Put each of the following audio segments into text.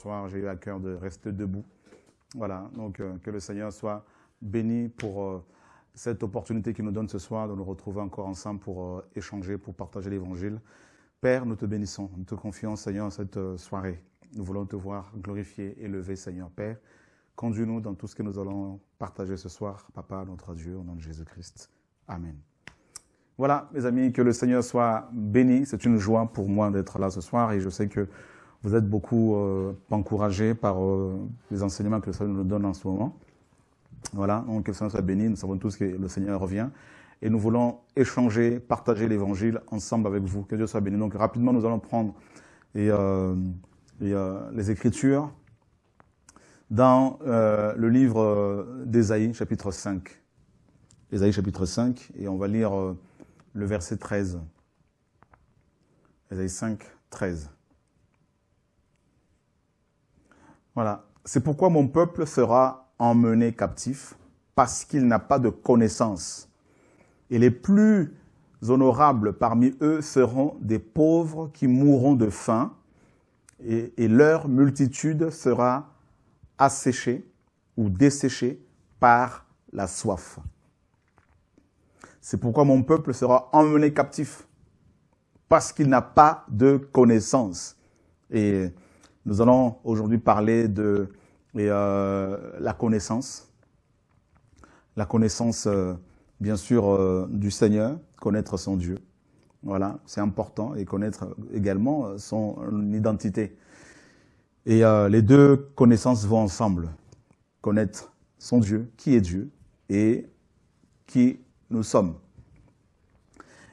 soir, j'ai eu à cœur de rester debout. Voilà, donc euh, que le Seigneur soit béni pour euh, cette opportunité qu'il nous donne ce soir de nous retrouver encore ensemble pour euh, échanger, pour partager l'Évangile. Père, nous te bénissons, nous te confions, Seigneur, cette soirée. Nous voulons te voir glorifié, élevé, Seigneur Père. Conduis-nous dans tout ce que nous allons partager ce soir, Papa, notre Dieu, au nom de Jésus-Christ. Amen. Voilà, mes amis, que le Seigneur soit béni. C'est une joie pour moi d'être là ce soir et je sais que vous êtes beaucoup euh, encouragés par euh, les enseignements que le Seigneur nous donne en ce moment. Voilà, donc que le Seigneur soit béni. Nous savons tous que le Seigneur revient. Et nous voulons échanger, partager l'évangile ensemble avec vous. Que Dieu soit béni. Donc rapidement, nous allons prendre et, euh, les Écritures dans le livre d'Ésaïe, chapitre 5. Ésaïe, chapitre 5, et on va lire le verset 13. Ésaïe 5, 13. Voilà. C'est pourquoi mon peuple sera emmené captif, parce qu'il n'a pas de connaissance. Et les plus honorables parmi eux seront des pauvres qui mourront de faim, et, leur multitude sera asséchée ou desséchée par la soif. C'est pourquoi mon peuple sera emmené captif, parce qu'il n'a pas de connaissance. Et nous allons aujourd'hui parler de euh, la connaissance. La connaissance, euh, bien sûr, euh, du Seigneur, connaître son Dieu. Voilà, c'est important. Et connaître également son identité. Et les deux connaissances vont ensemble. Connaître son Dieu, qui est Dieu, et qui nous sommes.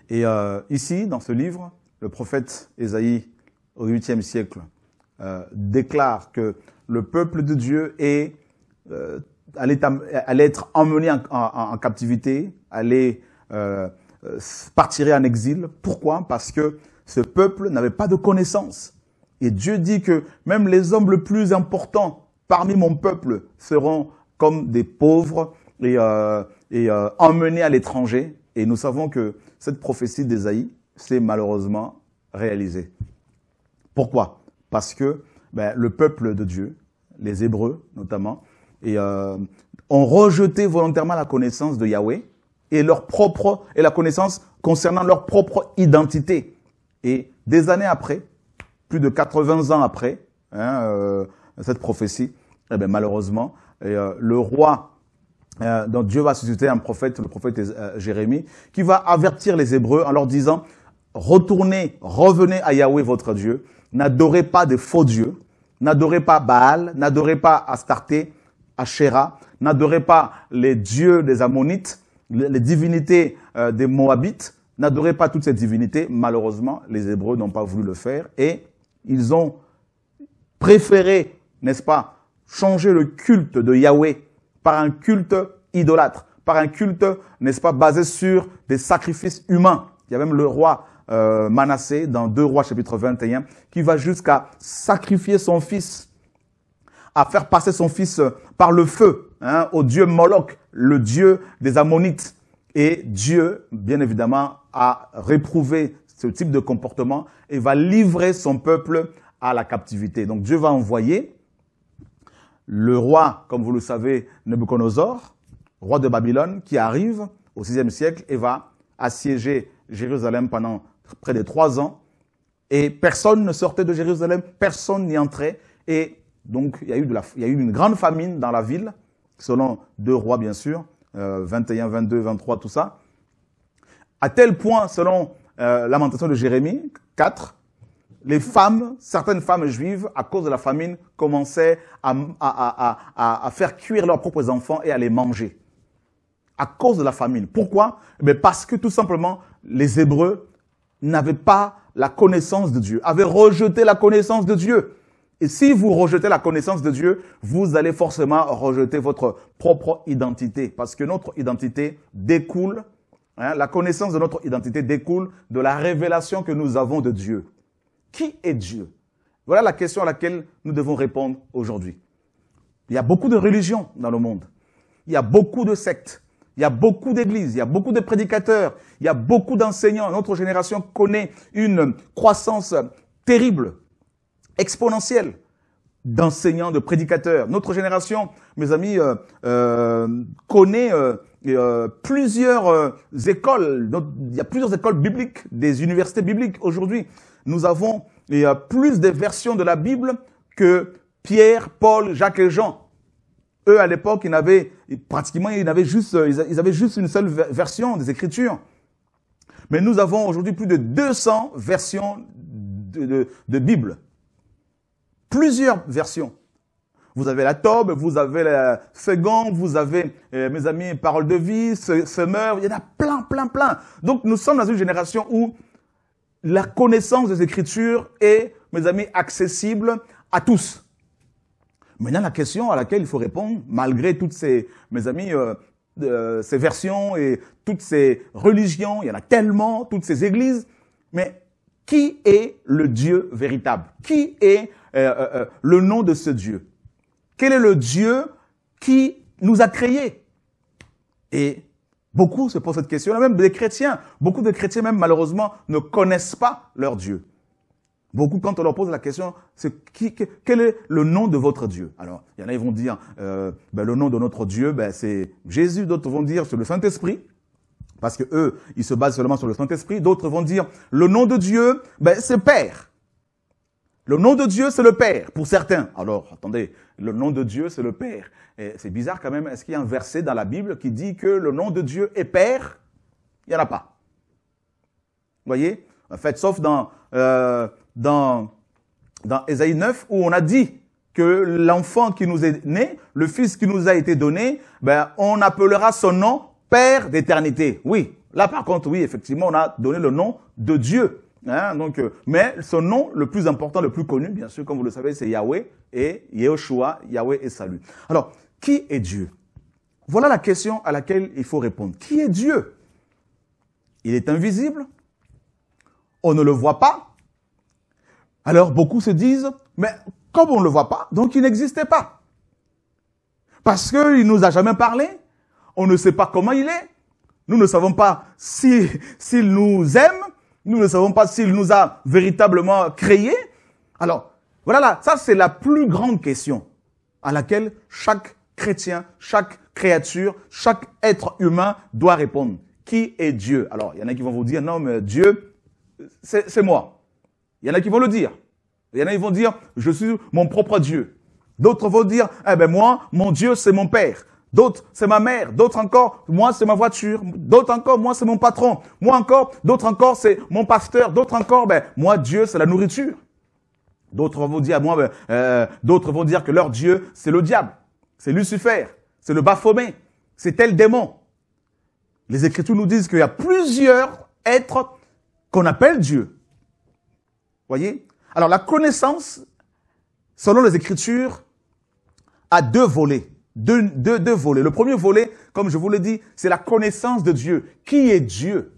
Et ici, dans ce livre, le prophète Esaïe, au 8e siècle, euh, déclare que le peuple de Dieu est, euh, allait, être emmené en, en, captivité, allait euh, en exil. Pourquoi Parce que ce peuple n'avait pas de connaissance. Et Dieu dit que même les hommes les plus importants parmi mon peuple seront comme des pauvres et, euh, et euh, emmenés à l'étranger. Et nous savons que cette prophétie d'Ésaïe s'est malheureusement réalisée. Pourquoi parce que ben, le peuple de Dieu, les Hébreux notamment, euh, ont rejeté volontairement la connaissance de Yahweh et leur propre et la connaissance concernant leur propre identité. Et des années après, plus de 80 ans après hein, euh, cette prophétie, eh ben, malheureusement, euh, le roi dont Dieu va susciter un prophète, le prophète Jérémie, qui va avertir les Hébreux en leur disant, retournez, revenez à Yahweh votre Dieu, n'adorez pas des faux dieux, n'adorez pas Baal, n'adorez pas Astarté, Asherah, n'adorez pas les dieux des Ammonites, les divinités euh, des Moabites, n'adorez pas toutes ces divinités. Malheureusement, les Hébreux n'ont pas voulu le faire et ils ont préféré, n'est-ce pas, changer le culte de Yahweh par un culte idolâtre, par un culte, n'est-ce pas, basé sur des sacrifices humains. Il y a même le roi euh, Manassé dans Deux Rois chapitre 21, qui va jusqu'à sacrifier son fils, à faire passer son fils euh, par le feu hein, au dieu Moloch, le dieu des Ammonites. Et Dieu, bien évidemment, a réprouvé ce type de comportement et va livrer son peuple à la captivité. Donc Dieu va envoyer le roi, comme vous le savez, Nebuchadnezzar, roi de Babylone, qui arrive au VIe siècle et va assiéger Jérusalem pendant près de trois ans, et personne ne sortait de Jérusalem, personne n'y entrait, et donc il y, a eu une grande famine dans la ville, selon deux rois bien sûr, euh, 21, 22, 23, tout ça, à tel point, selon euh, Lamentation de Jérémie 4, les femmes, certaines femmes juives, à cause de la famine, commençaient à, à, faire cuire leurs propres enfants et à les manger. À cause de la famine. Pourquoi Mais eh Parce que tout simplement, les Hébreux n'avaient pas la connaissance de Dieu, avaient rejeté la connaissance de Dieu. Et si vous rejetez la connaissance de Dieu, vous allez forcément rejeter votre propre identité, parce que notre identité découle, hein, la connaissance de notre identité découle de la révélation que nous avons de Dieu. Qui est Dieu Voilà la question à laquelle nous devons répondre aujourd'hui. Il y a beaucoup de religions dans le monde. Il y a beaucoup de sectes. Il y a beaucoup d'églises, il y a beaucoup de prédicateurs, il y a beaucoup d'enseignants. Notre génération connaît une croissance terrible, exponentielle d'enseignants, de prédicateurs. Notre génération, mes amis, euh, euh, connaît euh, plusieurs écoles. il y a plusieurs écoles bibliques, des universités bibliques. Aujourd'hui, nous avons il a plus de versions de la Bible que Pierre, Paul, Jacques et Jean. Eux, à l'époque, ils n'avaient, pratiquement, ils avaient juste, euh, ils avaient juste une seule version des Écritures. Mais nous avons aujourd'hui plus de 200 versions de, Bible. Plusieurs versions. Vous avez la taube, vous avez la Seconde, vous avez, euh, mes amis, Parole de vie, Semeur, il y en a plein, plein, plein. Donc nous sommes dans une génération où la connaissance des Écritures est, mes amis, accessible à tous. Maintenant, la question à laquelle il faut répondre, malgré toutes ces, mes amis, euh, euh, ces versions et toutes ces religions, il y en a tellement, toutes ces églises, mais qui est le Dieu véritable Qui est euh, le nom de ce Dieu Quel est le Dieu qui nous a créés Et beaucoup se posent cette question, là même des chrétiens, beaucoup de chrétiens même malheureusement ne connaissent pas leur Dieu. Beaucoup, quand on leur pose la question, c'est qui, quel est le nom de votre Dieu Alors, il y en a, ils vont dire, euh, ben, le nom de notre Dieu, ben, c'est Jésus. D'autres vont dire, c'est le Saint-Esprit, parce que eux, ils se basent seulement sur le Saint-Esprit. D'autres vont dire, le nom de Dieu, ben, c'est Père. Le nom de Dieu, c'est le Père, pour certains. Alors, attendez, le nom de Dieu, c'est le Père. C'est bizarre quand même, est-ce qu'il y a un verset dans la Bible qui dit que le nom de Dieu est Père Il n'y en a pas. Vous voyez En fait, sauf dans... Euh, dans, dans Ésaïe 9 où on a dit que l'enfant qui nous est né, le fils qui nous a été donné, ben, on appellera son nom Père d'éternité. Oui, là par contre, oui, effectivement, on a donné le nom de Dieu. Hein. donc, euh, mais son nom le plus important, le plus connu, bien sûr, comme vous le savez, c'est Yahweh et Yehoshua, Yahweh et salut. Alors, qui est Dieu Voilà la question à laquelle il faut répondre. Qui est Dieu Il est invisible, on ne le voit pas, alors beaucoup se disent, mais comme on ne le voit pas, donc il n'existait pas. Parce qu'il ne nous a jamais parlé, on ne sait pas comment il est, nous ne savons pas s'il nous aime, nous ne savons pas s'il nous a véritablement créé. Alors, voilà, ça c'est la plus grande question à laquelle chaque chrétien, chaque créature, chaque être humain doit répondre. Qui est Dieu Alors, il y en a qui vont vous dire, non, mais Dieu, c'est moi. Il y en a qui vont le dire. Il y en a qui vont dire, je suis mon propre Dieu. D'autres vont dire, eh ben moi, mon Dieu, c'est mon père. D'autres, c'est ma mère. D'autres encore, moi, c'est ma voiture. D'autres encore, moi, c'est mon patron. Moi encore, d'autres encore, c'est mon pasteur. D'autres encore, ben, moi, Dieu, c'est la nourriture. D'autres vont dire, moi, ben, euh, d'autres vont dire que leur Dieu, c'est le diable. C'est Lucifer. C'est le Baphomet. C'est tel démon. Les Écritures nous disent qu'il y a plusieurs êtres qu'on appelle Dieu. Voyez Alors la connaissance, selon les Écritures, a deux volets. Deux, deux volets. Le premier volet, comme je vous l'ai dit, c'est la connaissance de Dieu. Qui est Dieu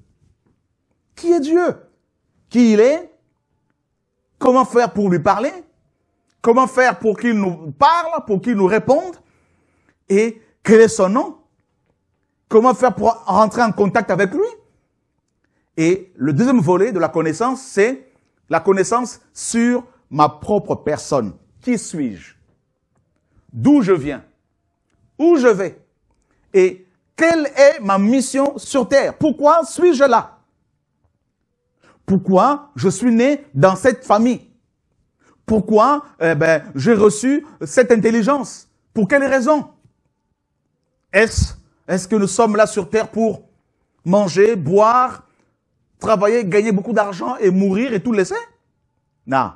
Qui est Dieu Qui il est Comment faire pour lui parler Comment faire pour qu'il nous parle, pour qu'il nous réponde Et quel est son nom Comment faire pour rentrer en contact avec lui Et le deuxième volet de la connaissance, c'est la connaissance sur ma propre personne. Qui suis-je D'où je viens Où je vais Et quelle est ma mission sur Terre Pourquoi suis-je là Pourquoi je suis né dans cette famille Pourquoi eh ben, j'ai reçu cette intelligence Pour quelles raisons Est-ce que nous sommes là sur Terre pour manger, boire, travailler, gagner beaucoup d'argent et mourir et tout laisser Non.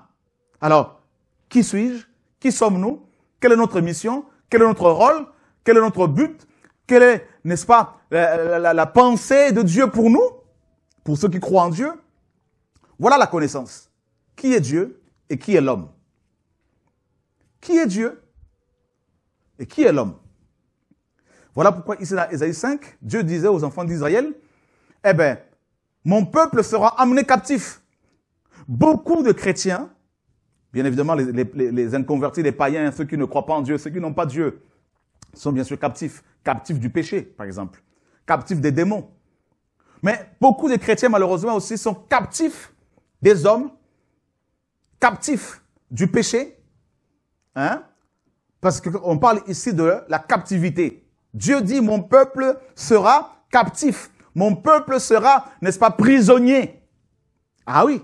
Alors, qui suis-je Qui sommes-nous Quelle est notre mission Quel est notre rôle Quel est notre but Quelle est, n'est-ce pas, la, pensée de Dieu pour nous Pour ceux qui croient en Dieu Voilà la connaissance. Qui est Dieu et qui est l'homme Qui est Dieu et qui est l'homme Voilà pourquoi ici dans Ésaïe 5, Dieu disait aux enfants d'Israël, eh bien, mon peuple sera amené captif. Beaucoup de chrétiens, bien évidemment les, les inconvertis, les païens, ceux qui ne croient pas en Dieu, ceux qui n'ont pas Dieu, sont bien sûr captifs. Captifs du péché, par exemple. Captifs des démons. Mais beaucoup de chrétiens, malheureusement, aussi sont captifs des hommes, captifs du péché, hein? parce qu'on parle ici de la captivité. Dieu dit, mon peuple sera captif. Mon peuple sera, n'est-ce pas, prisonnier. Ah oui,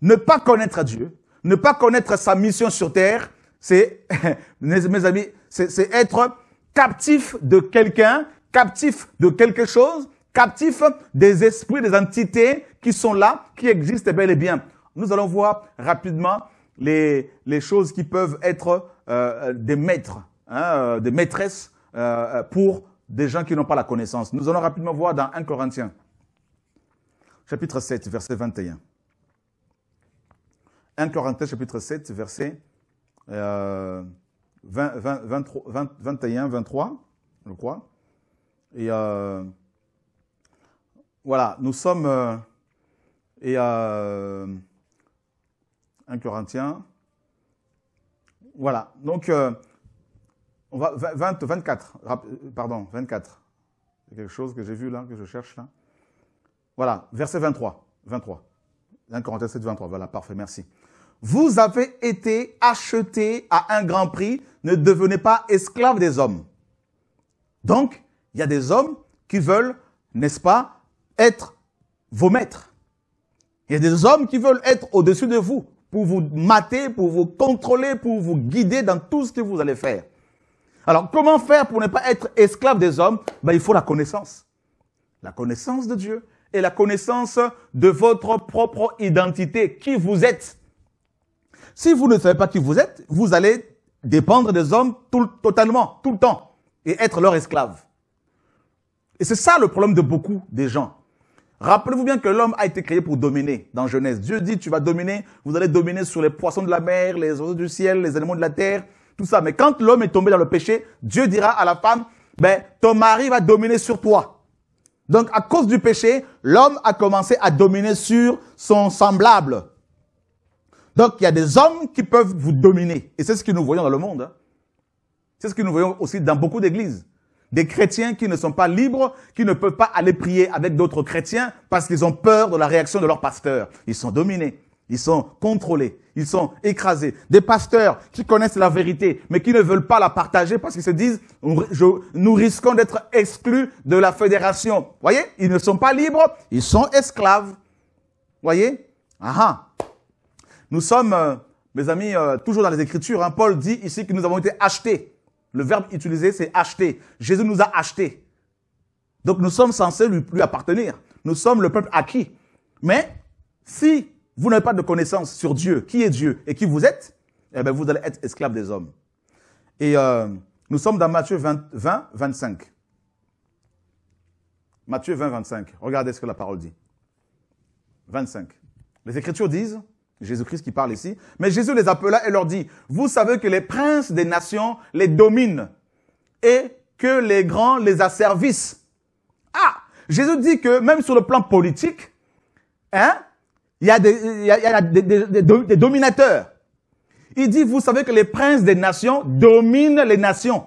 ne pas connaître Dieu, ne pas connaître sa mission sur terre, c'est, mes amis, c'est être captif de quelqu'un, captif de quelque chose, captif des esprits, des entités qui sont là, qui existent bel et bien. Nous allons voir rapidement les, choses qui peuvent être euh, des maîtres, hein, euh, des maîtresses euh, pour des gens qui n'ont pas la connaissance. Nous allons rapidement voir dans 1 Corinthiens, chapitre 7, verset 21. 1 Corinthiens, chapitre 7, verset 21, euh, 23, je crois. Et euh, voilà, nous sommes... Euh, et 1 Corinthiens. Voilà, donc on va, 20, 24, pardon, 24. quelque chose que j'ai vu là, que je cherche là. Voilà, verset 23, 23. 1 Corinthiens 7, 23, voilà, parfait, merci. Vous avez été achetés à un grand prix, ne devenez pas esclaves des hommes. Donc, il y a des hommes qui veulent, n'est-ce pas, être vos maîtres. Il y a des hommes qui veulent être au-dessus de vous, pour vous mater, pour vous contrôler, pour vous guider dans tout ce que vous allez faire. Alors, comment faire pour ne pas être esclave des hommes ben, Il faut la connaissance. La connaissance de Dieu et la connaissance de votre propre identité, qui vous êtes. Si vous ne savez pas qui vous êtes, vous allez dépendre des hommes tout, totalement, tout le temps, et être leur esclave. Et c'est ça le problème de beaucoup des gens. Rappelez-vous bien que l'homme a été créé pour dominer dans Genèse. Dieu dit, tu vas dominer, vous allez dominer sur les poissons de la mer, les oiseaux du ciel, les animaux de la terre, tout ça. Mais quand l'homme est tombé dans le péché, Dieu dira à la femme, ben, ton mari va dominer sur toi. Donc, à cause du péché, l'homme a commencé à dominer sur son semblable. Donc, il y a des hommes qui peuvent vous dominer. Et c'est ce que nous voyons dans le monde. Hein. C'est ce que nous voyons aussi dans beaucoup d'églises. Des chrétiens qui ne sont pas libres, qui ne peuvent pas aller prier avec d'autres chrétiens parce qu'ils ont peur de la réaction de leur pasteur. Ils sont dominés. Ils sont contrôlés, ils sont écrasés. Des pasteurs qui connaissent la vérité, mais qui ne veulent pas la partager parce qu'ils se disent, nous risquons d'être exclus de la fédération. Vous voyez, ils ne sont pas libres, ils sont esclaves. Vous voyez ah ah. Nous sommes, euh, mes amis, euh, toujours dans les Écritures. Hein. Paul dit ici que nous avons été achetés. Le verbe utilisé, c'est acheter. Jésus nous a achetés. Donc nous sommes censés lui appartenir. Nous sommes le peuple acquis. Mais si vous n'avez pas de connaissance sur Dieu, qui est Dieu et qui vous êtes, eh bien, vous allez être esclave des hommes. Et euh, nous sommes dans Matthieu 20, 25. Matthieu 20, 25. Regardez ce que la parole dit. 25. Les Écritures disent, Jésus-Christ qui parle ici, mais Jésus les appela et leur dit, vous savez que les princes des nations les dominent et que les grands les asservissent. Ah, Jésus dit que même sur le plan politique, hein, il y a, des, il y a des, des, dominateurs. Il dit, vous savez que les princes des nations dominent les nations.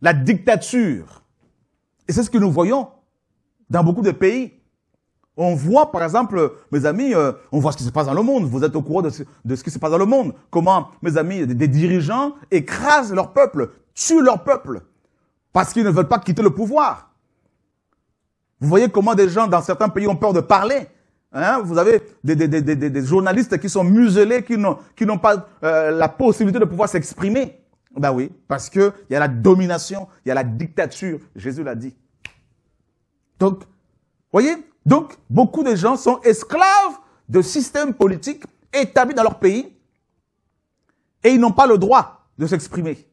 La dictature. Et c'est ce que nous voyons dans beaucoup de pays. On voit, par exemple, mes amis, euh, on voit ce qui se passe dans le monde. Vous êtes au courant de ce qui se passe dans le monde. Comment, mes amis, des dirigeants écrasent leur peuple, tuent leur peuple, parce qu'ils ne veulent pas quitter le pouvoir. Vous voyez comment des gens dans certains pays ont peur de parler, Hein? Vous avez des, des, des, des, journalistes qui sont muselés, qui n'ont pas euh, la possibilité de pouvoir s'exprimer. Ben oui, parce qu'il y a la domination, il y a la dictature. Jésus l'a dit. Donc, voyez, donc beaucoup de gens sont esclaves de systèmes politiques établis dans leur pays et ils n'ont pas le droit de s'exprimer.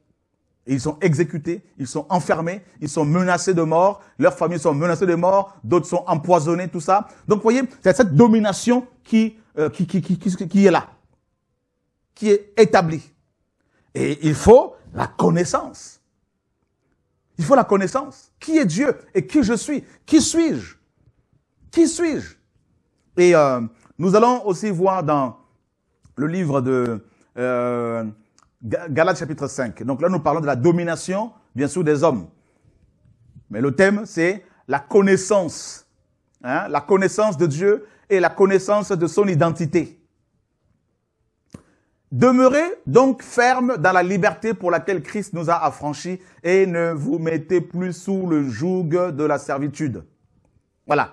Et ils sont exécutés, ils sont enfermés, ils sont menacés de mort, leurs familles sont menacées de mort, d'autres sont empoisonnés, tout ça. Donc, voyez, c'est cette domination qui, qui, qui, qui, qui est là, qui est établie. Et il faut la connaissance. Il faut la connaissance. Qui est Dieu et qui je suis Qui suis-je Qui suis-je Et nous allons aussi voir dans le livre de Galates chapitre 5. Donc là, nous parlons de la domination, bien sûr, des hommes. Mais le thème, c'est la connaissance. Hein, la connaissance de Dieu et la connaissance de son identité. Demeurez donc ferme dans la liberté pour laquelle Christ nous a affranchis et ne vous mettez plus sous le joug de la servitude. Voilà.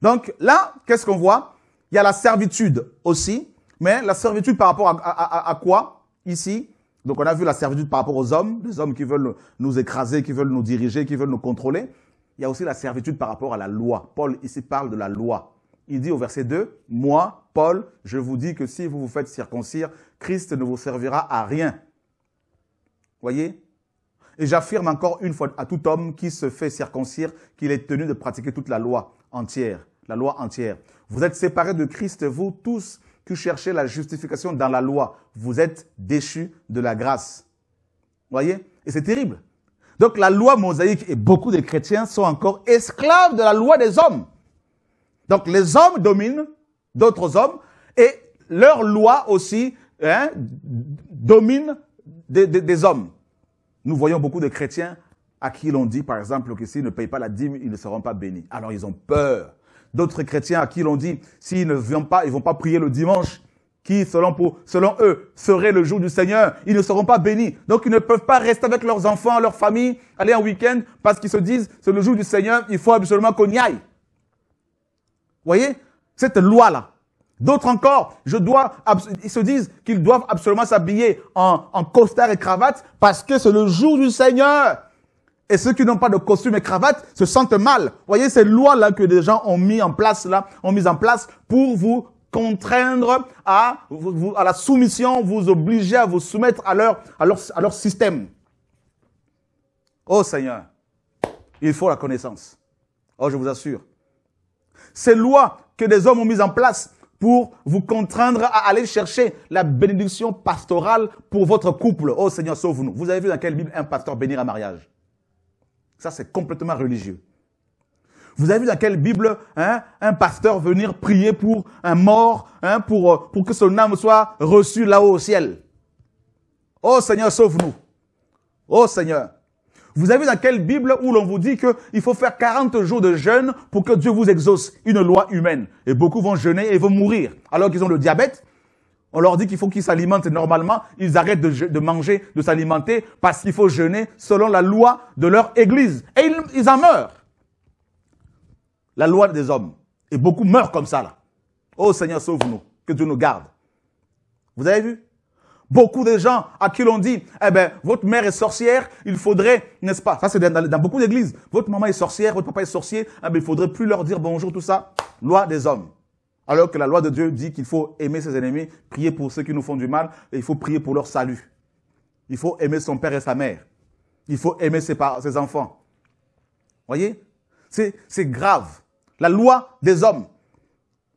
Donc là, qu'est-ce qu'on voit Il y a la servitude aussi, mais la servitude par rapport à quoi Ici, donc on a vu la servitude par rapport aux hommes, les hommes qui veulent nous écraser, qui veulent nous diriger, qui veulent nous contrôler. Il y a aussi la servitude par rapport à la loi. Paul ici parle de la loi. Il dit au verset 2, moi, Paul, je vous dis que si vous vous faites circoncire, Christ ne vous servira à rien. Voyez Et j'affirme encore une fois à tout homme qui se fait circoncire qu'il est tenu de pratiquer toute la loi entière, la loi entière. Vous êtes séparés de Christ, vous tous qui cherchez la justification dans la loi, vous êtes déchus de la grâce. Voyez Et c'est terrible. Donc la loi mosaïque et beaucoup de chrétiens sont encore esclaves de la loi des hommes. Donc les hommes dominent d'autres hommes et leur loi aussi hein, domine des, des, hommes. Nous voyons beaucoup de chrétiens à qui l'on dit, par exemple, que s'ils ne payent pas la dîme, ils ne seront pas bénis. Alors ah ils ont peur d'autres chrétiens à qui l'on dit, s'ils ne viennent pas, ils vont pas prier le dimanche, qui, selon, eux, serait le jour du Seigneur, ils ne seront pas bénis. Donc, ils ne peuvent pas rester avec leurs enfants, leur famille, aller en week-end, parce qu'ils se disent, c'est le jour du Seigneur, il faut absolument qu'on y aille. Vous voyez Cette loi-là. D'autres encore, je dois, ils se disent qu'ils doivent absolument s'habiller en, en costard et cravate, parce que c'est le jour du Seigneur. Et ceux qui n'ont pas de costume et cravate se sentent mal. Vous voyez ces lois-là que des gens ont mis en place là, ont mis en place pour vous contraindre à, à la soumission, vous obliger à vous soumettre à leur, à leur, à leur système. Oh Seigneur, il faut la connaissance. Oh, je vous assure. Ces lois que des hommes ont mises en place pour vous contraindre à aller chercher la bénédiction pastorale pour votre couple. Oh Seigneur, sauve-nous. Vous avez vu dans quelle Bible un pasteur bénir un mariage ça, c'est complètement religieux. Vous avez vu dans quelle Bible hein, un pasteur venir prier pour un mort, hein, pour, euh, pour que son âme soit reçue là-haut au ciel Oh Seigneur, sauve-nous. Oh Seigneur. Vous avez vu dans quelle Bible où l'on vous dit qu'il faut faire 40 jours de jeûne pour que Dieu vous exauce une loi humaine. Et beaucoup vont jeûner et vont mourir alors qu'ils ont le diabète, on leur dit qu'il faut qu'ils s'alimentent normalement, ils arrêtent de, manger, de s'alimenter, parce qu'il faut jeûner selon la loi de leur église. Et ils, en meurent. La loi des hommes. Et beaucoup meurent comme ça, là. Oh Seigneur, sauve-nous, que Dieu nous garde. Vous avez vu Beaucoup de gens à qui l'on dit, eh ben, votre mère est sorcière, il faudrait, n'est-ce pas Ça, c'est dans, dans, beaucoup d'églises. Votre maman est sorcière, votre papa est sorcier, eh ben, il faudrait plus leur dire bonjour, tout ça. Loi des hommes. Alors que la loi de Dieu dit qu'il faut aimer ses ennemis, prier pour ceux qui nous font du mal, et il faut prier pour leur salut. Il faut aimer son père et sa mère. Il faut aimer ses, enfants. Voyez C'est grave. La loi des hommes.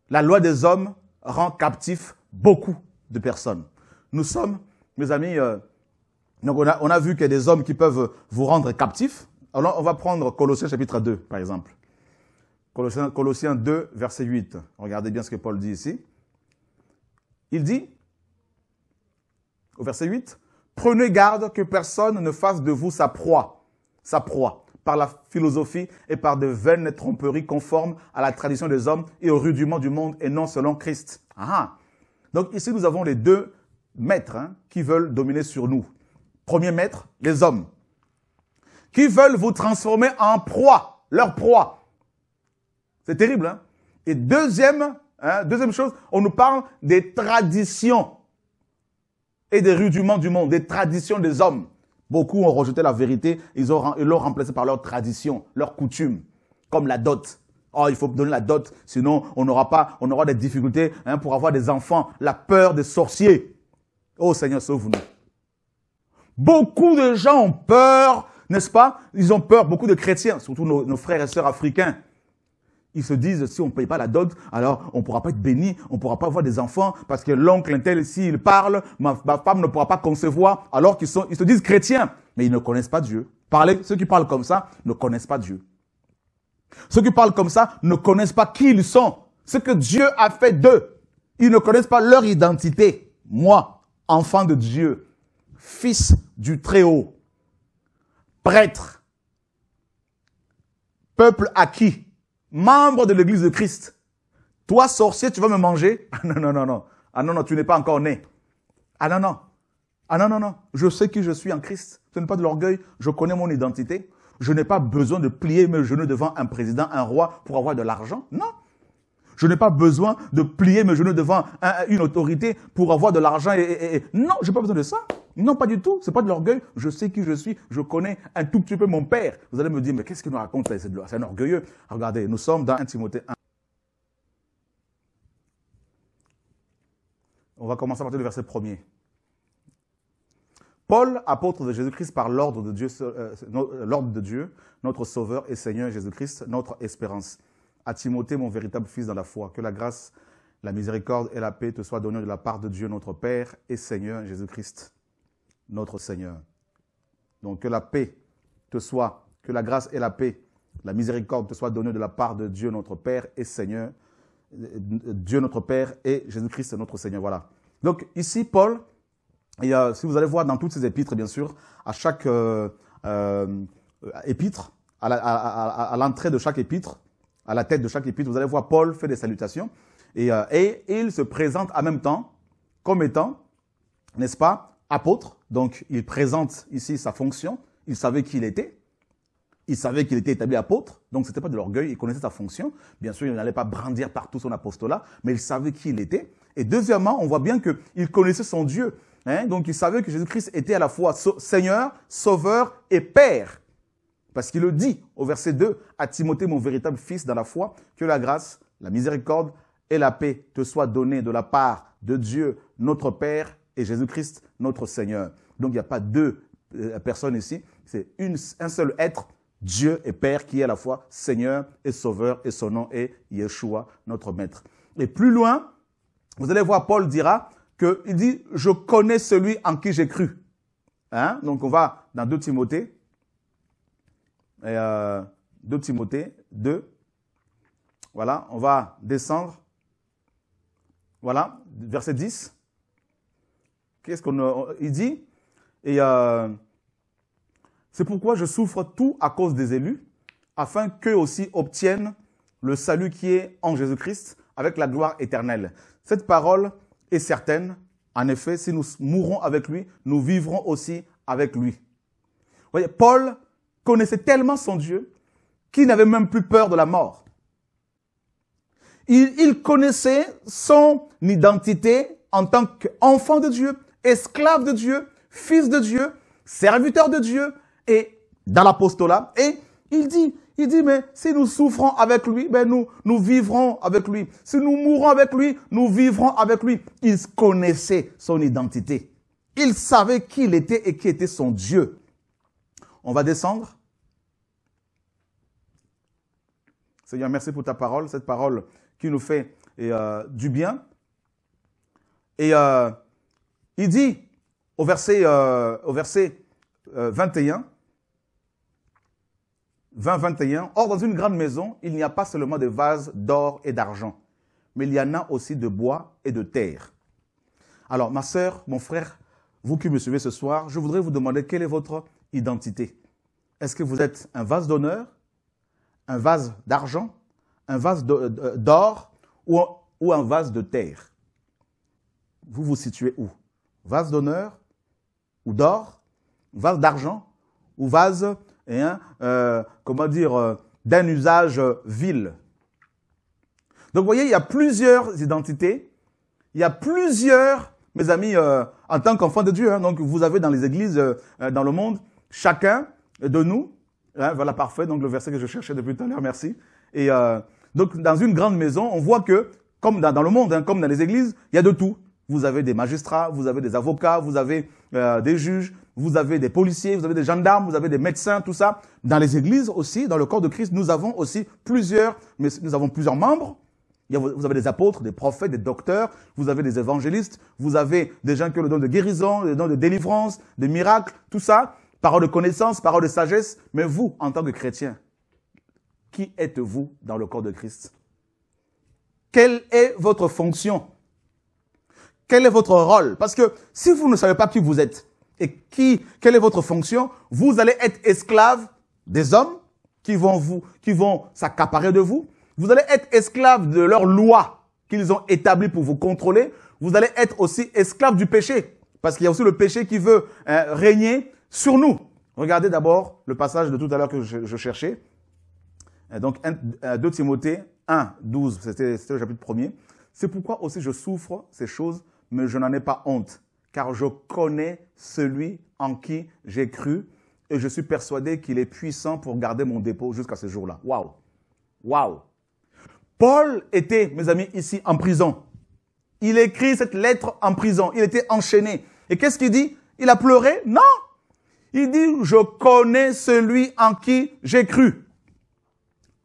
La loi des hommes rend captifs beaucoup de personnes. Nous sommes, mes amis, euh, donc on a, on a vu qu'il y a des hommes qui peuvent vous rendre captifs. Alors on va prendre Colossiens chapitre 2, par exemple. Colossiens, 2, verset 8. Regardez bien ce que Paul dit ici. Il dit, au verset 8, Prenez garde que personne ne fasse de vous sa proie, sa proie, par la philosophie et par de vaines tromperies conformes à la tradition des hommes et aux rudiment du monde et non selon Christ. Ah ah. donc ici, nous avons les deux maîtres hein, qui veulent dominer sur nous. Premier maître, les hommes, qui veulent vous transformer en proie, leur proie. C'est terrible. Hein? Et deuxième, hein, deuxième chose, on nous parle des traditions et des rudiments du monde, des traditions des hommes. Beaucoup ont rejeté la vérité, ils, l'ont remplacé par leurs traditions, leurs coutumes, comme la dot. Oh, il faut donner la dot, sinon on n'aura pas, on aura des difficultés hein, pour avoir des enfants, la peur des sorciers. Oh Seigneur, sauve-nous. Beaucoup de gens ont peur, n'est-ce pas Ils ont peur, beaucoup de chrétiens, surtout nos, nos frères et sœurs africains, ils se disent, si on ne paye pas la dot, alors on ne pourra pas être béni, on ne pourra pas avoir des enfants, parce que l'oncle tel, s'il parle, ma, femme ne pourra pas concevoir, alors qu'ils ils se disent chrétiens, mais ils ne connaissent pas Dieu. Parler, ceux qui parlent comme ça ne connaissent pas Dieu. Ceux qui parlent comme ça ne connaissent pas qui ils sont, ce que Dieu a fait d'eux. Ils ne connaissent pas leur identité. Moi, enfant de Dieu, fils du Très-Haut, prêtre, peuple acquis, membre de l'église de Christ. Toi, sorcier, tu vas me manger Ah non, non, non, non. Ah non, non, tu n'es pas encore né. Ah non, non. Ah non, non, non. Je sais qui je suis en Christ. Ce n'est pas de l'orgueil. Je connais mon identité. Je n'ai pas besoin de plier mes genoux devant un président, un roi pour avoir de l'argent. Non. Je n'ai pas besoin de plier mes genoux devant une autorité pour avoir de l'argent. et, Non, je n'ai pas besoin de ça. Non, pas du tout. C'est pas de l'orgueil. Je sais qui je suis. Je connais un tout petit peu mon père. Vous allez me dire, mais qu'est-ce qu'il nous raconte C'est un orgueilleux. Regardez, nous sommes dans Timothée 1. On va commencer à partir du verset 1 Paul, apôtre de Jésus-Christ par l'ordre de, Dieu, euh, euh, l'ordre de Dieu, notre Sauveur et Seigneur Jésus-Christ, notre espérance. À Timothée, mon véritable fils dans la foi, que la grâce, la miséricorde et la paix te soient données de la part de Dieu notre Père et Seigneur Jésus-Christ notre Seigneur. Donc que la paix te soit, que la grâce et la paix, la miséricorde te soient données de la part de Dieu notre Père et Seigneur, euh, Dieu notre Père et Jésus-Christ notre Seigneur. Voilà. Donc ici, Paul, euh, si vous allez voir dans toutes ces épîtres, bien sûr, à chaque euh, épître, à l'entrée de chaque épître, à la tête de chaque épître, vous allez voir Paul fait des salutations. Et, et il se présente en même temps comme étant, n'est-ce pas, apôtre, donc, il présente ici sa fonction. Il savait qui il était. Il savait qu'il était établi apôtre. Donc, ce n'était pas de l'orgueil. Il connaissait sa fonction. Bien sûr, il n'allait pas brandir partout son apostolat, mais il savait qui il était. Et deuxièmement, on voit bien qu'il connaissait son Dieu. Hein. Donc, il savait que Jésus-Christ était à la fois Seigneur, Sauveur et Père. Parce qu'il le dit au verset 2, à Timothée, mon véritable fils dans la foi, que la grâce, la miséricorde et la paix te soient données de la part de Dieu, notre Père et Jésus-Christ, notre Seigneur. Donc il n'y a pas deux euh, personnes ici, c'est un seul être, Dieu et Père, qui est à la fois Seigneur et Sauveur, et son nom est Yeshua, notre Maître. Et plus loin, vous allez voir, Paul dira que, il dit, je connais celui en qui j'ai cru. Hein? Donc on va dans 2 Timothée, 2 euh, Timothée 2, voilà, on va descendre, voilà, verset 10. Qu'est-ce qu'on euh, il dit Et euh, c'est pourquoi je souffre tout à cause des élus, afin qu'eux aussi obtiennent le salut qui est en Jésus-Christ avec la gloire éternelle. Cette parole est certaine. En effet, si nous mourons avec lui, nous vivrons aussi avec lui. Vous voyez, Paul connaissait tellement son Dieu qu'il n'avait même plus peur de la mort. il connaissait son identité en tant qu'enfant de Dieu esclave de Dieu, fils de Dieu, serviteur de Dieu, et dans l'apostolat. Et il dit, il dit, mais si nous souffrons avec lui, ben nous, nous vivrons avec lui. Si nous mourons avec lui, nous vivrons avec lui. Il connaissait son identité. Il savait qui il était et qui était son Dieu. On va descendre. Seigneur, merci pour ta parole, cette parole qui nous fait euh, du bien. Et euh, il dit au verset, euh, au verset 21, euh, 20-21, Or dans une grande maison, il n'y a pas seulement des vases d'or et d'argent, mais il y en a aussi de bois et de terre. Alors, ma sœur, mon frère, vous qui me suivez ce soir, je voudrais vous demander quelle est votre identité. Est-ce que vous êtes un vase d'honneur, un vase d'argent, un vase euh, d'or ou un vase de terre Vous vous situez où Vase d'honneur ou d'or, vase d'argent ou vase, eh hein, euh, comment dire, euh, d'un usage vil. Donc vous voyez, il y a plusieurs identités, il y a plusieurs, mes amis, euh, en tant qu'enfants de Dieu, hein. donc vous avez dans les églises, dans le monde, chacun de nous, hein, voilà parfait, donc le verset que je cherchais depuis tout à l'heure, merci. Et donc dans une grande maison, on voit que, comme dans, le monde, comme dans les églises, il y a de tout vous avez des magistrats, vous avez des avocats, vous avez euh, des juges, vous avez des policiers, vous avez des gendarmes, vous avez des médecins, tout ça. Dans les églises aussi, dans le corps de Christ, nous avons aussi plusieurs, mais nous avons plusieurs membres. Vous avez des apôtres, des prophètes, des docteurs, vous avez des évangélistes, vous avez des gens qui ont le don de guérison, le don de délivrance, des miracles, tout ça, parole de connaissance, parole de sagesse. Mais vous, en tant que chrétien, qui êtes-vous dans le corps de Christ Quelle est votre fonction quel est votre rôle Parce que si vous ne savez pas qui vous êtes et qui, quelle est votre fonction, vous allez être esclave des hommes qui vont qui vont s'accaparer de vous. Vous allez être esclave de leurs lois qu'ils ont établies pour vous contrôler. Vous allez être aussi esclave du péché. Parce qu'il y a aussi le péché qui veut euh, régner sur nous. Regardez d'abord le passage de tout à l'heure que je, je cherchais. Euh, donc 2 euh, Timothée 1, 12, c'était le chapitre premier. C'est pourquoi aussi je souffre ces choses mais je n'en ai pas honte, car je connais celui en qui j'ai cru et je suis persuadé qu'il est puissant pour garder mon dépôt jusqu'à ce jour-là. Waouh! Waouh! Paul était, mes amis, ici en prison. Il écrit cette lettre en prison. Il était enchaîné. Et qu'est-ce qu'il dit? Il a pleuré? Non! Il dit, je connais celui en qui j'ai cru.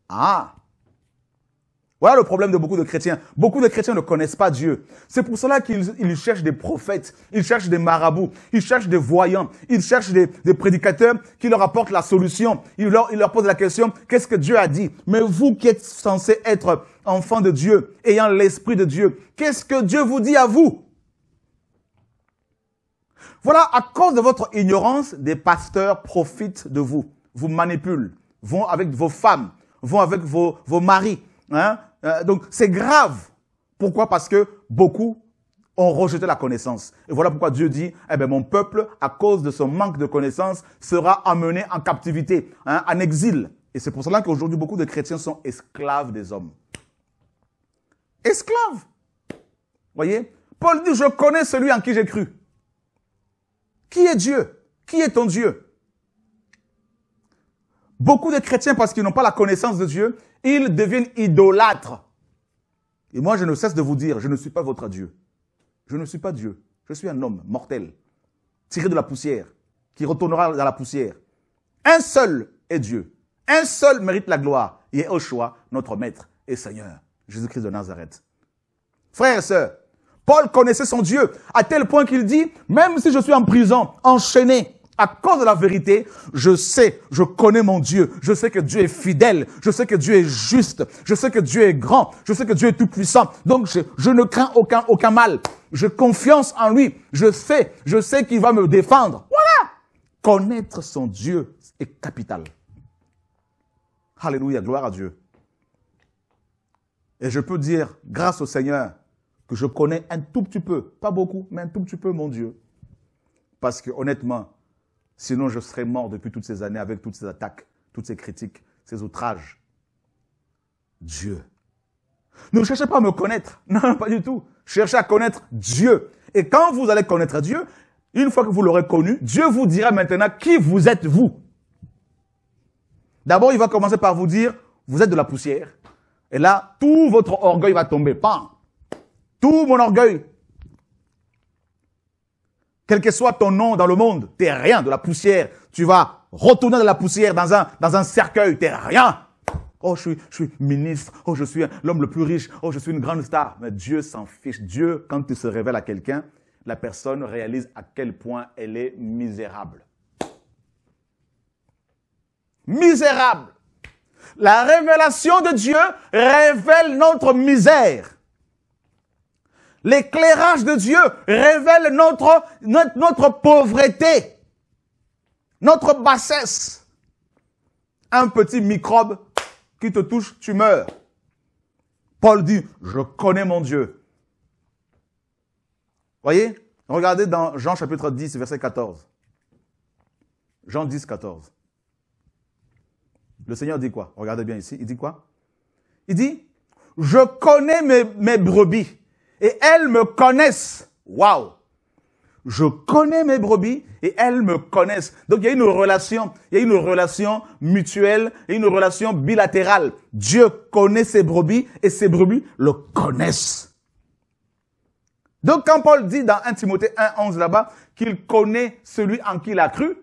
Ah! Voilà le problème de beaucoup de chrétiens. Beaucoup de chrétiens ne connaissent pas Dieu. C'est pour cela qu'ils cherchent des prophètes, ils cherchent des marabouts, ils cherchent des voyants, ils cherchent des, prédicateurs qui leur apportent la solution. Ils leur, ils posent la question, qu'est-ce que Dieu a dit Mais vous qui êtes censés être enfants de Dieu, ayant l'Esprit de Dieu, qu'est-ce que Dieu vous dit à vous Voilà, à cause de votre ignorance, des pasteurs profitent de vous, vous manipulent, vont avec vos femmes, vont avec vos maris Hein? Euh, donc c'est grave. Pourquoi Parce que beaucoup ont rejeté la connaissance. Et voilà pourquoi Dieu dit, eh bien, mon peuple, à cause de son manque de connaissance, sera amené en captivité, hein, en exil. Et c'est pour cela qu'aujourd'hui, beaucoup de chrétiens sont esclaves des hommes. Esclaves. Voyez Paul dit, je connais celui en qui j'ai cru. Qui est Dieu Qui est ton Dieu Beaucoup de chrétiens, parce qu'ils n'ont pas la connaissance de Dieu, ils deviennent idolâtres. Et moi, je ne cesse de vous dire, je ne suis pas votre Dieu. Je ne suis pas Dieu. Je suis un homme mortel, tiré de la poussière, qui retournera dans la poussière. Un seul est Dieu. Un seul mérite la gloire. Il est au choix, notre Maître et Seigneur, Jésus-Christ de Nazareth. Frères et sœurs, Paul connaissait son Dieu à tel point qu'il dit, même si je suis en prison, enchaîné, à cause de la vérité, je sais, je connais mon Dieu, je sais que Dieu est fidèle, je sais que Dieu est juste, je sais que Dieu est grand, je sais que Dieu est tout puissant. Donc je, ne crains aucun, aucun mal. Je confiance en lui. Je sais, je sais qu'il va me défendre. Voilà. Connaître son Dieu est capital. Alléluia, gloire à Dieu. Et je peux dire, grâce au Seigneur, que je connais un tout petit peu, pas beaucoup, mais un tout petit peu mon Dieu. Parce que honnêtement, Sinon, je serais mort depuis toutes ces années avec toutes ces attaques, toutes ces critiques, ces outrages. Dieu. Ne cherchez pas à me connaître. Non, pas du tout. Cherchez à connaître Dieu. Et quand vous allez connaître Dieu, une fois que vous l'aurez connu, Dieu vous dira maintenant qui vous êtes vous. D'abord, il va commencer par vous dire, vous êtes de la poussière. Et là, tout votre orgueil va tomber. Pan. Tout mon orgueil quel que soit ton nom dans le monde, t'es rien de la poussière. Tu vas retourner de la poussière dans un, dans un cercueil, t'es rien. Oh, je suis, je suis ministre. Oh, je suis l'homme le plus riche. Oh, je suis une grande star. Mais Dieu s'en fiche. Dieu, quand tu se révèle à quelqu'un, la personne réalise à quel point elle est misérable. Misérable. La révélation de Dieu révèle notre misère. L'éclairage de Dieu révèle notre, notre, pauvreté, notre bassesse. Un petit microbe qui te touche, tu meurs. Paul dit, je connais mon Dieu. Voyez Regardez dans Jean chapitre 10, verset 14. Jean 10, 14. Le Seigneur dit quoi Regardez bien ici. Il dit quoi Il dit, je connais mes brebis et elles me connaissent. Waouh Je connais mes brebis et elles me connaissent. Donc il y a une relation, il y a une relation mutuelle, il une relation bilatérale. Dieu connaît ses brebis et ses brebis le connaissent. Donc quand Paul dit dans 1 Timothée 1, 11 là-bas qu'il connaît celui en qui il a cru,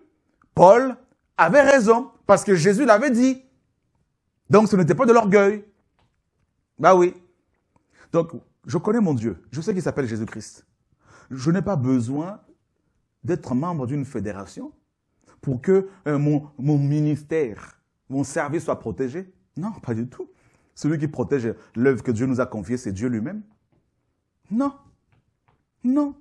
Paul avait raison parce que Jésus l'avait dit. Donc ce n'était pas de l'orgueil. Bah oui. Donc je connais mon Dieu. Je sais qu'il s'appelle Jésus-Christ. Je n'ai pas besoin d'être membre d'une fédération pour que euh, mon, ministère, mon service soit protégé. Non, pas du tout. Celui qui protège l'œuvre que Dieu nous a confiée, c'est Dieu lui-même. Non. Non.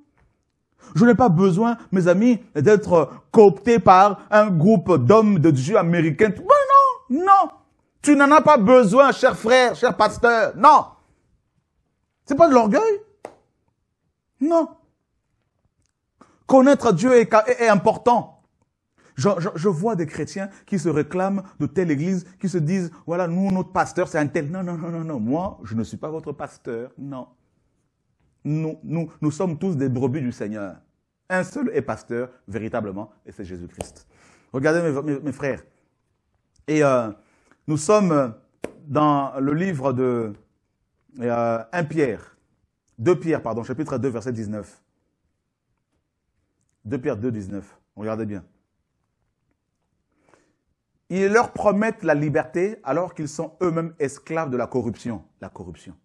Je n'ai pas besoin, mes amis, d'être coopté par un groupe d'hommes de Dieu américains. non, non. Tu n'en as pas besoin, cher frère, cher pasteur. Non. C'est pas de l'orgueil Non. Connaître Dieu est, important. Je, vois des chrétiens qui se réclament de telle église, qui se disent, voilà, nous, notre pasteur, c'est un tel. Non, non, non, non, non. Moi, je ne suis pas votre pasteur. Non. Nous, nous, nous sommes tous des brebis du Seigneur. Un seul est pasteur, véritablement, et c'est Jésus-Christ. Regardez mes, frères. Et euh, nous sommes dans le livre de euh, 1 Pierre, 2 Pierre, pardon, chapitre 2, verset 19. 2 Pierre 2, 19. Regardez bien. Ils leur promettent la liberté alors qu'ils sont eux-mêmes esclaves de la corruption. La corruption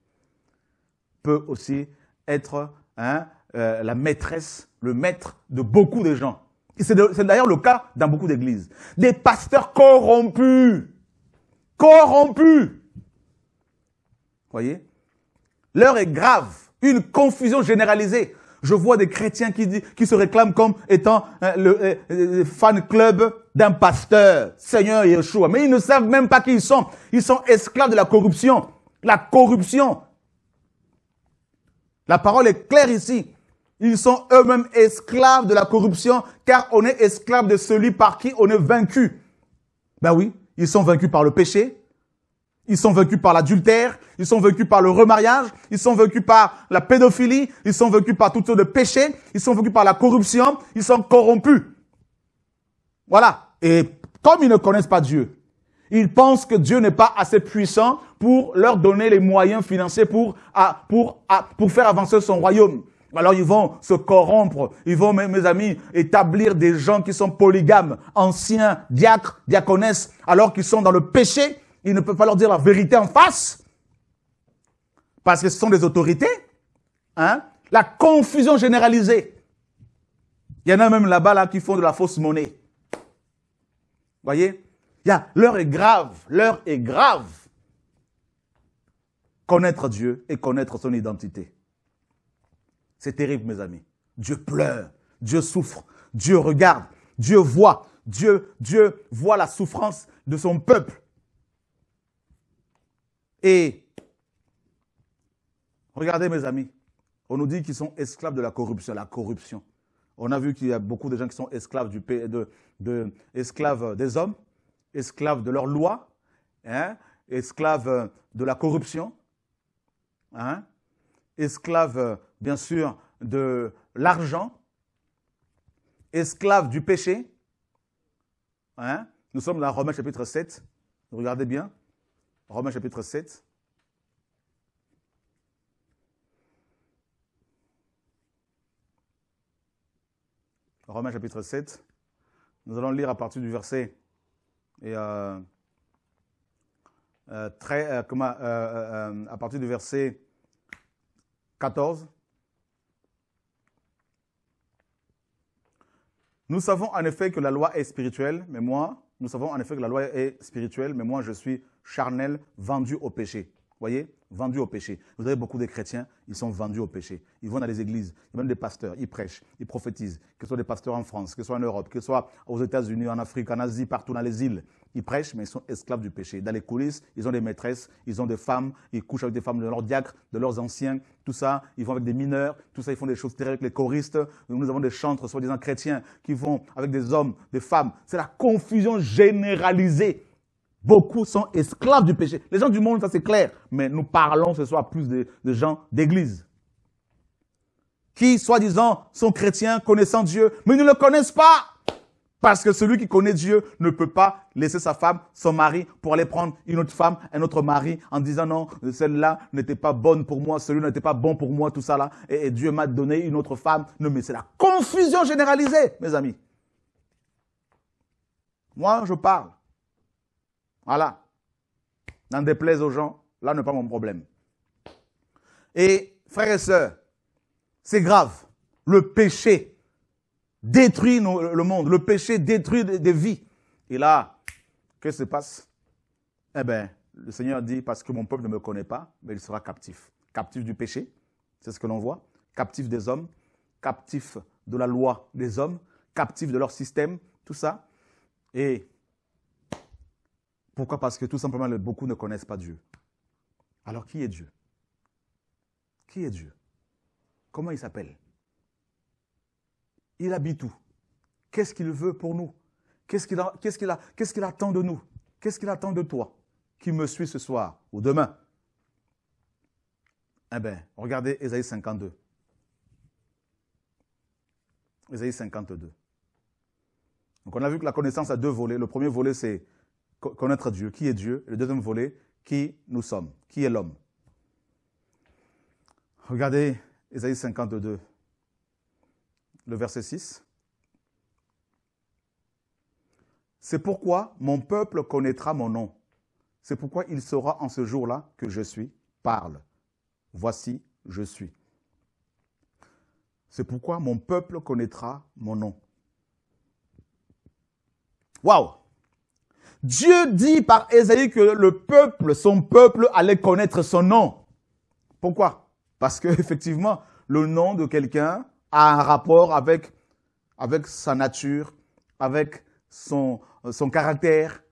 peut aussi être hein, euh, la maîtresse, le maître de beaucoup de gens. C'est d'ailleurs le cas dans beaucoup d'églises. Des pasteurs corrompus. Corrompus. Vous Voyez L'heure est grave. Une confusion généralisée. Je vois des chrétiens qui, se réclament comme étant euh, le euh, euh, fan club d'un pasteur, Seigneur Yeshua. Mais ils ne savent même pas qui ils sont. Ils sont esclaves de la corruption. La corruption. La parole est claire ici. Ils sont eux-mêmes esclaves de la corruption, car on est esclaves de celui par qui on est vaincu. Ben oui, ils sont vaincus par le péché, ils sont vécus par l'adultère, ils sont vécus par le remariage, ils sont vécus par la pédophilie, ils sont vécus par toutes sortes de péchés, ils sont vécus par la corruption, ils sont corrompus. Voilà. Et comme ils ne connaissent pas Dieu, ils pensent que Dieu n'est pas assez puissant pour leur donner les moyens financiers pour, pour, pour faire avancer son royaume. Alors ils vont se corrompre, ils vont, mes amis, établir des gens qui sont polygames, anciens, diacres, diaconesses, alors qu'ils sont dans le péché, ils ne peut pas leur dire la vérité en face. Parce que ce sont des autorités. Hein? La confusion généralisée. Il y en a même là-bas qui font de la fausse monnaie. Voyez l'heure est grave, l'heure est grave. Connaître Dieu et connaître son identité. C'est terrible, mes amis. Dieu pleure, Dieu souffre, Dieu regarde, Dieu voit, Dieu, Dieu voit la souffrance de son peuple. Et regardez mes amis, on nous dit qu'ils sont esclaves de la corruption, la corruption. On a vu qu'il y a beaucoup de gens qui sont esclaves, du, esclaves des hommes, esclaves de leurs lois, hein, esclaves de la corruption, hein, esclaves, bien sûr, de l'argent, esclaves du péché. Hein. Nous sommes dans Romains chapitre 7, regardez bien. Romains chapitre 7. Romains chapitre 7. Nous allons lire à partir du verset et euh, euh, très, euh, à partir du verset 14. Nous savons en effet que la loi est spirituelle, mais moi, nous savons en effet que la loi est spirituelle, mais moi je suis charnel, vendu au péché. Voyez Vendu au péché. Vous avez beaucoup de chrétiens, ils sont vendus au péché. Ils vont dans les églises, ils même des pasteurs, ils prêchent, ils prophétisent, que ce soit des pasteurs en France, que ce soit en Europe, que ce soit aux États-Unis, en Afrique, en Asie, partout dans les îles. Ils prêchent, mais ils sont esclaves du péché. Dans les coulisses, ils ont des maîtresses, ils ont des femmes, ils couchent avec des femmes de leurs diacres, de leurs anciens, tout ça. Ils vont avec des mineurs, tout ça. Ils font des choses terribles avec les choristes. Nous avons des chantres, soi-disant chrétiens, qui vont avec des hommes, des femmes. C'est la confusion généralisée. Beaucoup sont esclaves du péché. Les gens du monde, ça c'est clair. Mais nous parlons ce soit plus de, de gens d'église. Qui, soi-disant, sont chrétiens, connaissant Dieu, mais ils ne le connaissent pas. Parce que celui qui connaît Dieu ne peut pas laisser sa femme, son mari, pour aller prendre une autre femme, un autre mari, en disant non, celle-là n'était pas bonne pour moi, celui-là n'était pas bon pour moi, tout ça là, et, Dieu m'a donné une autre femme. Non, mais c'est la confusion généralisée, mes amis. Moi, je parle. Voilà. N'en déplaise aux gens, là n'est pas mon problème. Et frères et sœurs, c'est grave. Le péché détruit le monde. Le péché détruit des vies. Et là, que se passe Eh bien, le Seigneur dit, parce que mon peuple ne me connaît pas, mais ben, il sera captif. Captif du péché, c'est ce que l'on voit. Captif des hommes, captif de la loi des hommes, captif de leur système, tout ça. Et pourquoi Parce que tout simplement, beaucoup ne connaissent pas Dieu. Alors, qui est Dieu Qui est Dieu Comment il s'appelle il habite où Qu'est-ce qu'il veut pour nous Qu'est-ce qu'il attend de nous Qu'est-ce qu'il attend de toi qui me suis ce soir ou demain Eh bien, regardez Ésaïe 52. Ésaïe 52. Donc on a vu que la connaissance a deux volets. Le premier volet, c'est connaître Dieu, qui est Dieu. Et le deuxième volet, qui nous sommes, qui est l'homme. Regardez Ésaïe 52 le verset 6. C'est pourquoi mon peuple connaîtra mon nom. C'est pourquoi il saura en ce jour-là que je suis. Parle. Voici, je suis. C'est pourquoi mon peuple connaîtra mon nom. Waouh Dieu dit par Esaïe que le peuple, son peuple, allait connaître son nom. Pourquoi Parce que effectivement, le nom de quelqu'un a un rapport avec, avec sa nature, avec son, euh, son caractère.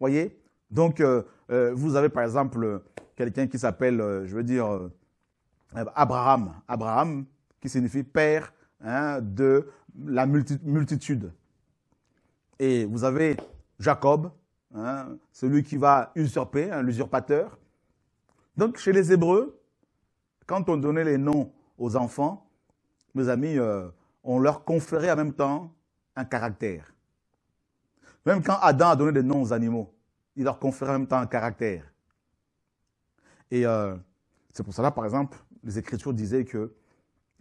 Voyez Donc, euh, euh, vous avez par exemple quelqu'un qui s'appelle, je veux dire, Abraham. Abraham, qui signifie père hein, de la multitude. Et vous avez Jacob, hein, celui qui va usurper, un hein, l'usurpateur. Donc, chez les Hébreux, quand on donnait les noms aux enfants, mes amis, euh, on leur conférait en même temps un caractère. Même quand Adam a donné des noms aux animaux, il leur conférait en même temps un caractère. Et euh, c'est pour cela, par exemple, les Écritures disaient que,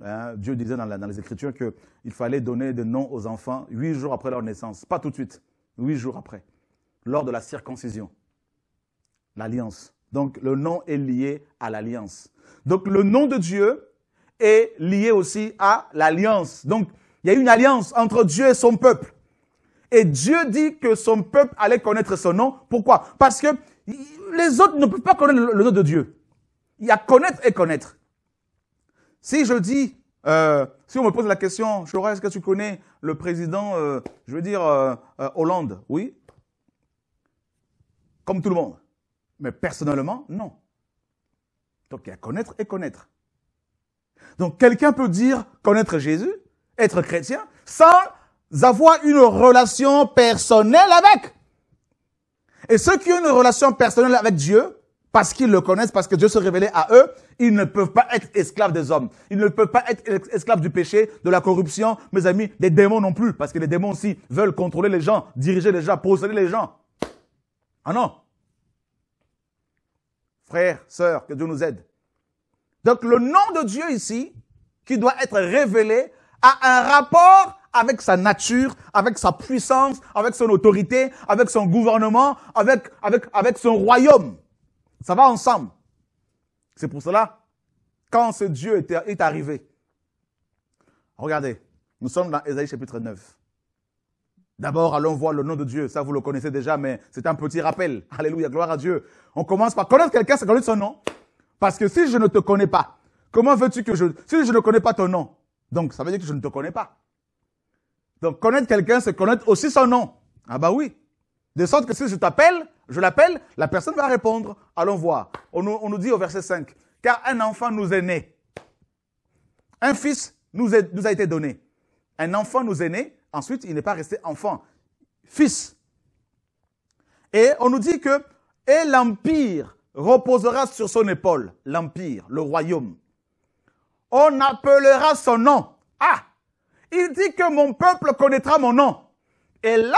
hein, Dieu disait dans, dans les Écritures qu'il fallait donner des noms aux enfants huit jours après leur naissance, pas tout de suite, huit jours après, lors de la circoncision, l'alliance. Donc le nom est lié à l'alliance. Donc le nom de Dieu est lié aussi à l'alliance. Donc, il y a une alliance entre Dieu et son peuple. Et Dieu dit que son peuple allait connaître son nom. Pourquoi Parce que les autres ne peuvent pas connaître le nom de Dieu. Il y a connaître et connaître. Si je dis, euh, si on me pose la question, Chora, est-ce que tu connais le président, euh, je veux dire, euh, Hollande Oui. Comme tout le monde. Mais personnellement, non. Donc il y a connaître et connaître. Donc quelqu'un peut dire connaître Jésus, être chrétien, sans avoir une relation personnelle avec. Et ceux qui ont une relation personnelle avec Dieu, parce qu'ils le connaissent, parce que Dieu se révélait à eux, ils ne peuvent pas être esclaves des hommes. Ils ne peuvent pas être esclaves du péché, de la corruption, mes amis, des démons non plus, parce que les démons aussi veulent contrôler les gens, diriger les gens, posséder les gens. Ah non. Frères, sœurs, que Dieu nous aide. Donc le nom de Dieu ici, qui doit être révélé, a un rapport avec sa nature, avec sa puissance, avec son autorité, avec son gouvernement, avec, avec, avec son royaume. Ça va ensemble. C'est pour cela, quand ce Dieu est, est arrivé, regardez, nous sommes dans Ésaïe chapitre 9. D'abord, allons voir le nom de Dieu. Ça, vous le connaissez déjà, mais c'est un petit rappel. Alléluia, gloire à Dieu. On commence par connaître quelqu'un, c'est connaître son nom. Parce que si je ne te connais pas, comment veux-tu que je... Si je ne connais pas ton nom, donc ça veut dire que je ne te connais pas. Donc connaître quelqu'un, c'est connaître aussi son nom. Ah bah oui. De sorte que si je t'appelle, je l'appelle, la personne va répondre. Allons voir. On nous, dit au verset 5, car un enfant nous est né. Un fils nous, nous a été donné. Un enfant nous est né, ensuite il n'est pas resté enfant, fils. Et on nous dit que, et l'empire reposera sur son épaule l'empire, le royaume. On appellera son nom. Ah, il dit que mon peuple connaîtra mon nom. Et là,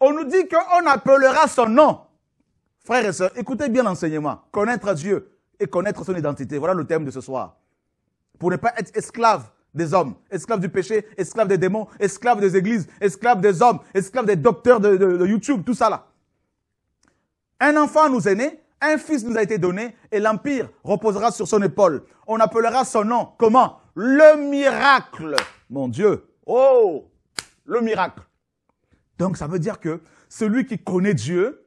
on nous dit qu'on appellera son nom. Frères et sœurs, écoutez bien l'enseignement. Connaître Dieu et connaître son identité. Voilà le thème de ce soir. Pour ne pas être esclave des hommes, esclave du péché, esclave des démons, esclave des églises, esclave des hommes, esclave des docteurs de, de YouTube, tout ça là. Un enfant nous est né, un fils nous a été donné et l'empire reposera sur son épaule. On appellera son nom, comment Le miracle. Mon Dieu. Oh Le miracle. Donc ça veut dire que celui qui connaît Dieu,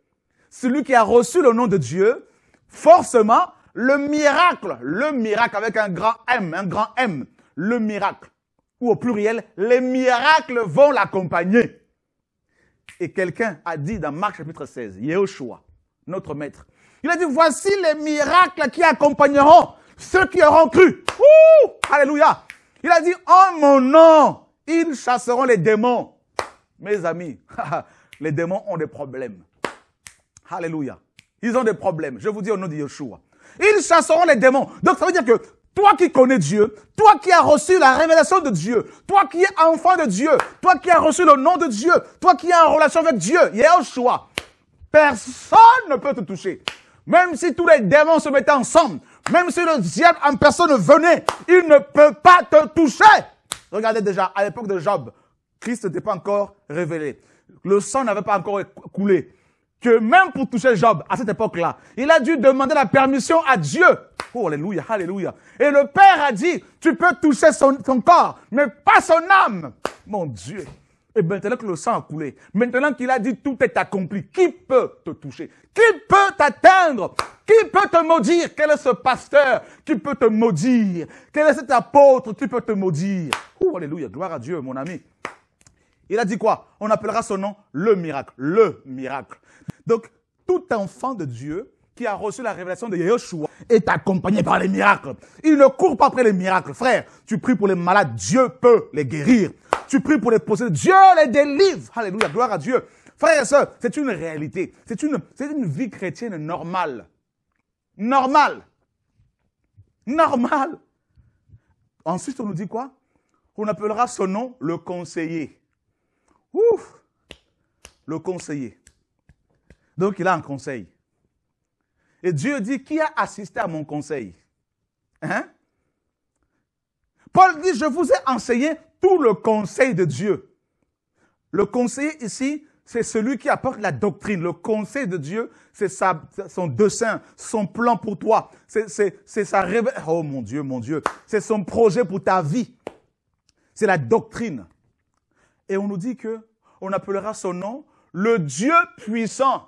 celui qui a reçu le nom de Dieu, forcément, le miracle, le miracle avec un grand M, un grand M, le miracle, ou au pluriel, les miracles vont l'accompagner. Et quelqu'un a dit dans Marc chapitre 16, Yeshua, notre maître, il a dit, voici les miracles qui accompagneront ceux qui auront cru. alléluia. Il a dit, en mon nom, ils chasseront les démons. Mes amis, les démons ont des problèmes. Alléluia. Ils ont des problèmes. Je vous dis au nom de Yeshua. Ils chasseront les démons. Donc ça veut dire que toi qui connais Dieu, toi qui as reçu la révélation de Dieu, toi qui es enfant de Dieu, toi qui as reçu le nom de Dieu, toi qui es en relation avec Dieu, Yeshua, personne ne peut te toucher. Même si tous les démons se mettaient ensemble, même si le diable en personne venait, il ne peut pas te toucher. Regardez déjà, à l'époque de Job, Christ n'était pas encore révélé. Le sang n'avait pas encore coulé. Que même pour toucher Job, à cette époque-là, il a dû demander la permission à Dieu. Oh, alléluia, alléluia. Et le Père a dit, tu peux toucher son, son corps, mais pas son âme. Mon Dieu. Et maintenant que le sang a coulé, maintenant qu'il a dit tout est accompli, qui peut te toucher Qui peut t'atteindre Qui peut te maudire Quel est ce pasteur qui peut te maudire Quel est cet apôtre qui peut te maudire oh, alléluia, gloire à Dieu, mon ami. Il a dit quoi On appellera son nom le miracle, le miracle. Donc, tout enfant de Dieu qui a reçu la révélation de Yeshua est accompagné par les miracles. Il ne court pas après les miracles. Frère, tu pries pour les malades, Dieu peut les guérir. Tu pries pour les posséder. Dieu les délivre. Alléluia. Gloire à Dieu. Frères et sœurs, c'est une réalité. C'est une, c'est une vie chrétienne normale. Normale. Normale. Ensuite, on nous dit quoi? On appellera ce nom le conseiller. Ouf! Le conseiller. Donc, il a un conseil. Et Dieu dit, qui a assisté à mon conseil? Hein? Paul dit, je vous ai enseigné tout le conseil de Dieu. Le conseil ici, c'est celui qui apporte la doctrine. Le conseil de Dieu, c'est son dessein, son plan pour toi. C'est sa Oh mon Dieu, mon Dieu. C'est son projet pour ta vie. C'est la doctrine. Et on nous dit que on appellera son nom le Dieu puissant.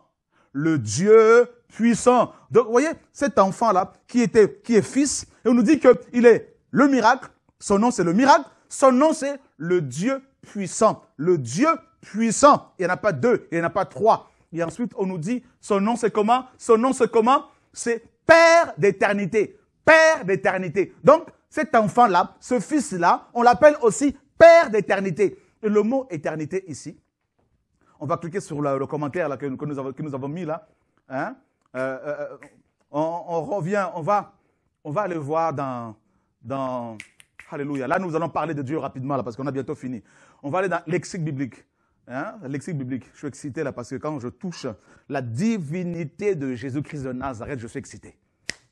Le Dieu puissant. Donc, vous voyez, cet enfant-là, qui était, qui est fils, et on nous dit qu'il est le miracle. Son nom, c'est le miracle. Son nom, c'est le Dieu puissant. Le Dieu puissant. Il n'y en a pas deux, il n'y en a pas trois. Et ensuite, on nous dit, son nom, c'est comment Son nom, c'est comment C'est Père d'éternité. Père d'éternité. Donc, cet enfant-là, ce fils-là, on l'appelle aussi Père d'éternité. Et le mot éternité ici, on va cliquer sur le, commentaire que, nous avons, mis là. Hein? Euh, euh, euh, on, revient, on va, on aller voir dans Alléluia. Là, nous allons parler de Dieu rapidement, là, parce qu'on a bientôt fini. On va aller dans lexique biblique. Hein? Lexique biblique. Je suis excité, là, parce que quand je touche la divinité de Jésus-Christ de Nazareth, je suis excité.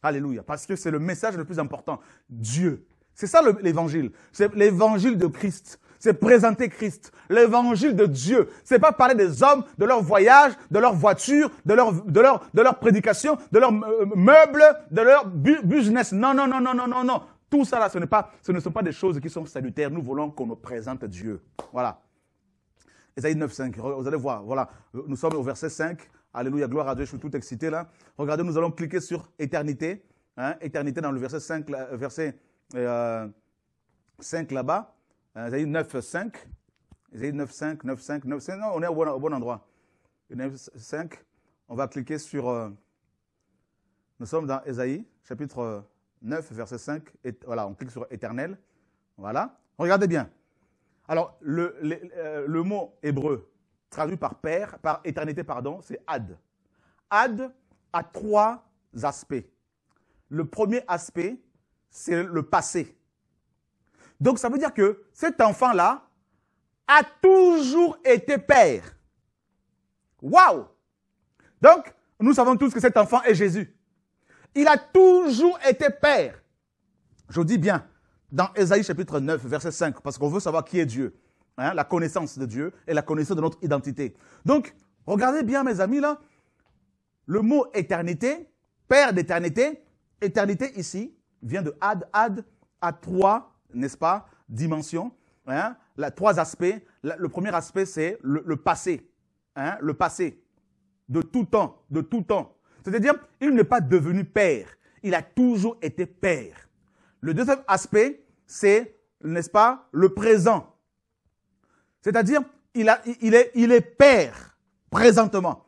Alléluia. Parce que c'est le message le plus important. Dieu. C'est ça l'évangile. C'est l'évangile de Christ. C'est présenter Christ, l'évangile de Dieu. C'est pas parler des hommes, de leur voyage, de leur voiture, de leur, de de prédication, de leur euh, meuble, de leur business. Non, non, non, non, non, non, non. Tout ça, là, ce, ne sont pas des choses qui sont salutaires. Nous voulons qu'on nous présente Dieu. Voilà. Esaïe 9.5, Vous allez voir. Voilà. Euh, nous sommes au verset 5. Alléluia. Gloire à Dieu. Je suis tout excité, là. Regardez, nous allons cliquer sur éternité. Hein, éternité dans le verset 5, là, euh, verset 5 euh, là-bas. Esaïe 9.5. 5. Esaïe 9.5, 9.5, 9, Non, on est au bon, endroit. 9, 5. On va cliquer sur... nous sommes dans Esaïe, chapitre 9, verset 5. voilà, on clique sur éternel. Voilà. Regardez bien. Alors, le, euh, le mot hébreu traduit par père, par éternité, pardon, c'est ad. Ad a trois aspects. Le premier aspect, c'est le passé. Donc, ça veut dire que cet enfant-là a toujours été père. Waouh! Donc, nous savons tous que cet enfant est Jésus. Il a toujours été père. Je dis bien, dans Ésaïe chapitre 9, verset 5, parce qu'on veut savoir qui est Dieu. Hein, la connaissance de Dieu et la connaissance de notre identité. Donc, regardez bien, mes amis, là, le mot éternité, père d'éternité, éternité ici, vient de ad, ad, à trois, n'est-ce pas, dimensions, hein. trois aspects. le premier aspect, c'est le, passé, hein, le passé, de tout temps, de tout temps. C'est-à-dire, il n'est pas devenu père. Il a toujours été père. Le deuxième aspect, c'est, n'est-ce pas, le présent. C'est-à-dire, il, est, est père présentement.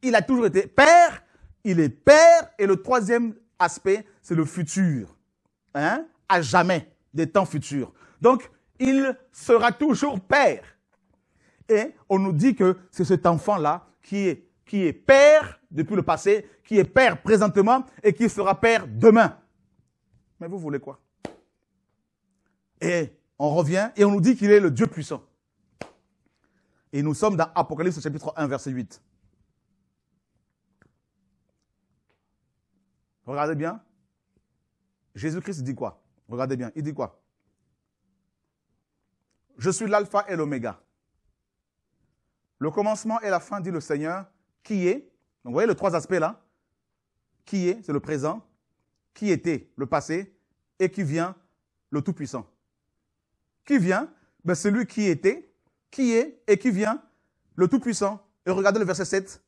Il a toujours été père, il est père. Et le troisième aspect, c'est le futur. Hein? À jamais, des temps futurs. Donc, il sera toujours père. Et on nous dit que c'est cet enfant-là qui est qui est père depuis le passé, qui est père présentement et qui sera père demain. Mais vous voulez quoi Et on revient et on nous dit qu'il est le Dieu puissant. Et nous sommes dans Apocalypse chapitre 1, verset 8. Regardez bien. Jésus-Christ dit quoi Regardez bien. Il dit quoi Je suis l'alpha et l'oméga. Le commencement et la fin, dit le Seigneur, qui est, vous voyez les trois aspects là, qui est, c'est le présent, qui était, le passé, et qui vient, le Tout-Puissant. Qui vient ben Celui qui était, qui est, et qui vient, le Tout-Puissant. Et regardez le verset 7.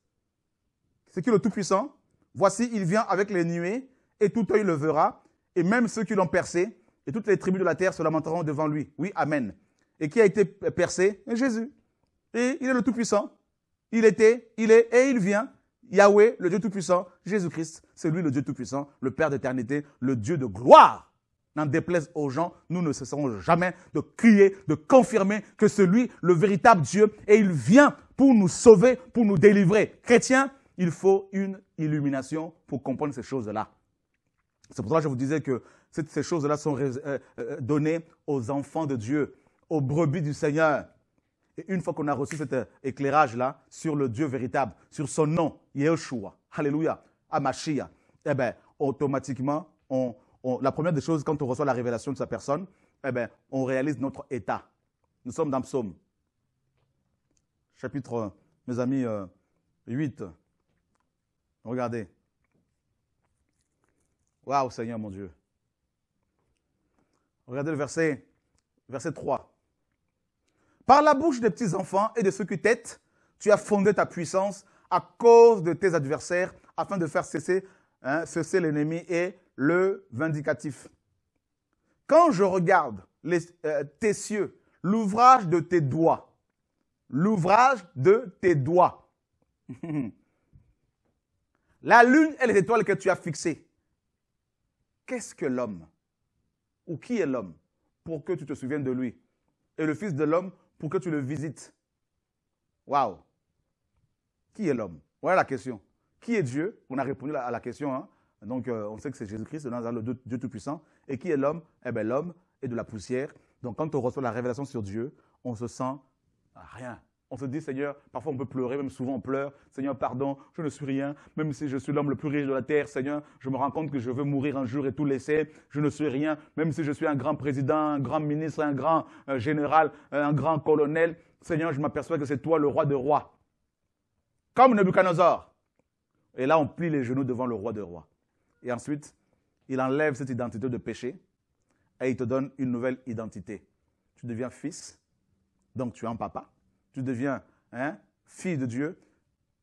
C'est qui le Tout-Puissant Voici, il vient avec les nuées, et tout œil le verra, et même ceux qui l'ont percé, et toutes les tribus de la terre se lamenteront devant lui. Oui, Amen. Et qui a été percé Jésus. Et il est le Tout-Puissant il était, il est et il vient. Yahweh, le Dieu Tout-Puissant, Jésus-Christ, c'est lui le Dieu Tout-Puissant, le Père d'éternité, le Dieu de gloire. N'en déplaise aux gens, nous ne cesserons jamais de crier, de confirmer que c'est lui le véritable Dieu et il vient pour nous sauver, pour nous délivrer. Chrétiens, il faut une illumination pour comprendre ces choses-là. C'est pour je vous disais que ces choses-là sont euh, euh, données aux enfants de Dieu, aux brebis du Seigneur. Et une fois qu'on a reçu cet euh, éclairage-là sur le Dieu véritable, sur son nom, Yeshua, Alléluia, Amashia, eh bien, automatiquement, la première des choses, quand on reçoit la révélation de sa personne, eh bien, on réalise notre état. Nous sommes dans Psaume, chapitre, euh, mes amis, 8. Euh, Regardez. Waouh, Seigneur mon Dieu. Regardez le verset, verset 3. Par la bouche des petits-enfants et de ceux qui têtent, tu as fondé ta puissance à cause de tes adversaires afin de faire cesser, hein, cesser l'ennemi et le vindicatif. Quand je regarde euh, tes cieux, l'ouvrage de tes doigts, l'ouvrage de tes doigts, la lune et les étoiles que tu as fixées, qu'est-ce que l'homme Ou qui est l'homme pour que tu te souviennes de lui Et le Fils de l'homme pour que tu le visites. Waouh! Qui est l'homme? Voilà la question. Qui est Dieu? On a répondu à la question. Hein. Donc, euh, on sait que c'est Jésus-Christ, le Dieu, Dieu Tout-Puissant. Et qui est l'homme? Eh bien, l'homme est de la poussière. Donc, quand on reçoit la révélation sur Dieu, on se sent rien. On se dit, Seigneur, parfois on peut pleurer, même souvent on pleure. Seigneur, pardon, je ne suis rien. Même si je suis l'homme le plus riche de la terre, Seigneur, je me rends compte que je veux mourir un jour et tout laisser. Je ne suis rien. Même si je suis un grand président, un grand ministre, un grand euh, général, euh, un grand colonel, Seigneur, je m'aperçois que c'est toi le roi de rois. Comme Nebuchadnezzar. Et là, on plie les genoux devant le roi de rois. Et ensuite, il enlève cette identité de péché et il te donne une nouvelle identité. Tu deviens fils, donc tu es un papa tu deviens hein, fille de Dieu,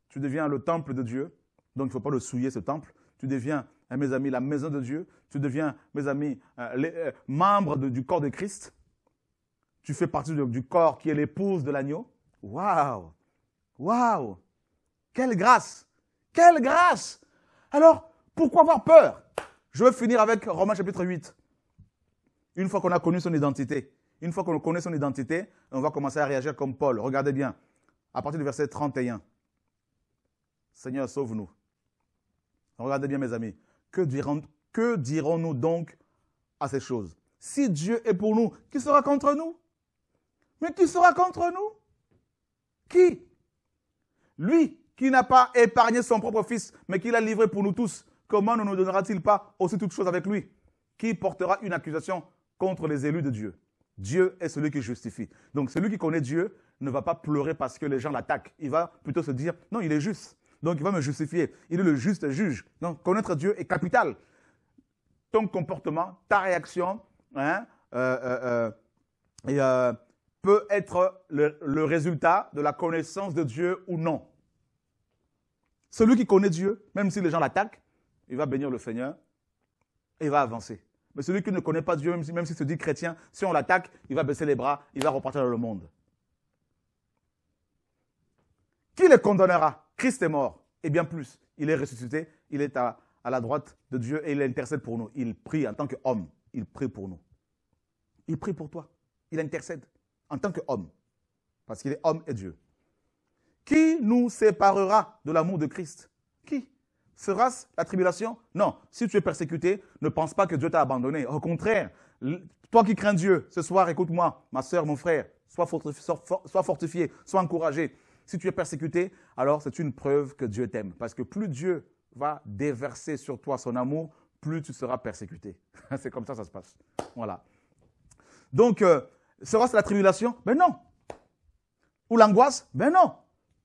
tu deviens le temple de Dieu, donc il ne faut pas le souiller ce temple, tu deviens, hein, mes amis, la maison de Dieu, tu deviens, mes amis, euh, les, euh, membres membre du corps de Christ, tu fais partie du corps qui est l'épouse de l'agneau. Waouh Waouh Quelle grâce Quelle grâce Alors, pourquoi avoir peur Je veux finir avec Romains chapitre 8. Une fois qu'on a connu son identité, une fois qu'on connaît son identité, on va commencer à réagir comme Paul. Regardez bien, à partir du verset 31. Seigneur, sauve-nous. Regardez bien, mes amis. Que dirons-nous donc à ces choses Si Dieu est pour nous, qui sera contre nous Mais qui sera contre nous Qui Lui qui n'a pas épargné son propre fils, mais qui l'a livré pour nous tous, comment ne nous donnera-t-il pas aussi toutes choses avec lui Qui portera une accusation contre les élus de Dieu Dieu est celui qui justifie. Donc celui qui connaît Dieu ne va pas pleurer parce que les gens l'attaquent. Il va plutôt se dire, non, il est juste. Donc il va me justifier. Il est le juste juge. Donc connaître Dieu est capital. Ton comportement, ta réaction, hein, euh, euh, euh, peut être le, le résultat de la connaissance de Dieu ou non. Celui qui connaît Dieu, même si les gens l'attaquent, il va bénir le Seigneur et il va avancer. Mais celui qui ne connaît pas Dieu, même s'il si se dit chrétien, si on l'attaque, il va baisser les bras, il va repartir dans le monde. Qui le condamnera Christ est mort, et bien plus. Il est ressuscité, il est à, à la droite de Dieu et il intercède pour nous. Il prie en tant qu'homme, il prie pour nous. Il prie pour toi, il intercède en tant qu'homme, parce qu'il est homme et Dieu. Qui nous séparera de l'amour de Christ Qui sera la tribulation Non. Si tu es persécuté, ne pense pas que Dieu t'a abandonné. Au contraire, toi qui crains Dieu, ce soir, écoute-moi, ma soeur, mon frère, sois fortifié, sois encouragé. Si tu es persécuté, alors c'est une preuve que Dieu t'aime. Parce que plus Dieu va déverser sur toi son amour, plus tu seras persécuté. c'est comme ça que ça se passe. Voilà. Donc, euh, sera-ce la tribulation Ben non. Ou l'angoisse Ben non.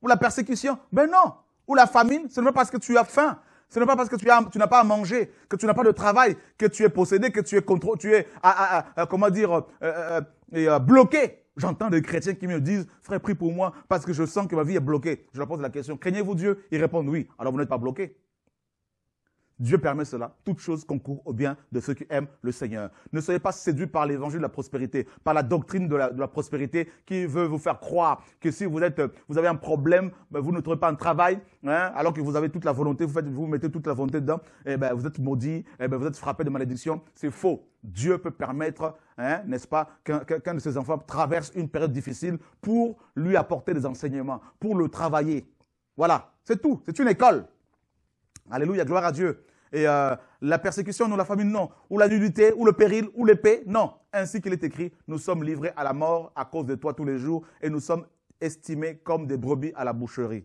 Ou la persécution Ben non la famine, ce n'est pas parce que tu as faim, ce n'est pas parce que tu, n'as pas à manger, que tu n'as pas de travail, que tu es possédé, que tu es, contrôlé, tu es à, ah, ah, ah, euh, comment dire, euh, euh, bloqué. J'entends des chrétiens qui me disent, frère, prie pour moi parce que je sens que ma vie est bloquée. Je leur pose la question, craignez-vous Dieu Ils répondent oui. Alors vous n'êtes pas bloqué. Dieu permet cela. Toute chose concourt au bien de ceux qui aiment le Seigneur. Ne soyez pas séduits par l'évangile de la prospérité, par la doctrine de la, prospérité qui veut vous faire croire que si vous êtes, vous avez un problème, ben, vous ne trouvez pas un travail, hein, alors que vous avez toute la volonté, vous mettez toute la volonté dedans, et eh ben, vous êtes maudit, et eh ben, vous êtes frappé de malédiction. C'est faux. Dieu peut permettre, hein, n'est-ce pas, qu'un de ses enfants traverse une période difficile pour lui apporter des enseignements, pour le travailler. Voilà, c'est tout. C'est une école. Alléluia, gloire à Dieu et euh, la persécution, non, la famine, non. Ou la nudité, ou le péril, ou l'épée, non. Ainsi qu'il est écrit, nous sommes livrés à la mort à cause de toi tous les jours et nous sommes estimés comme des brebis à la boucherie.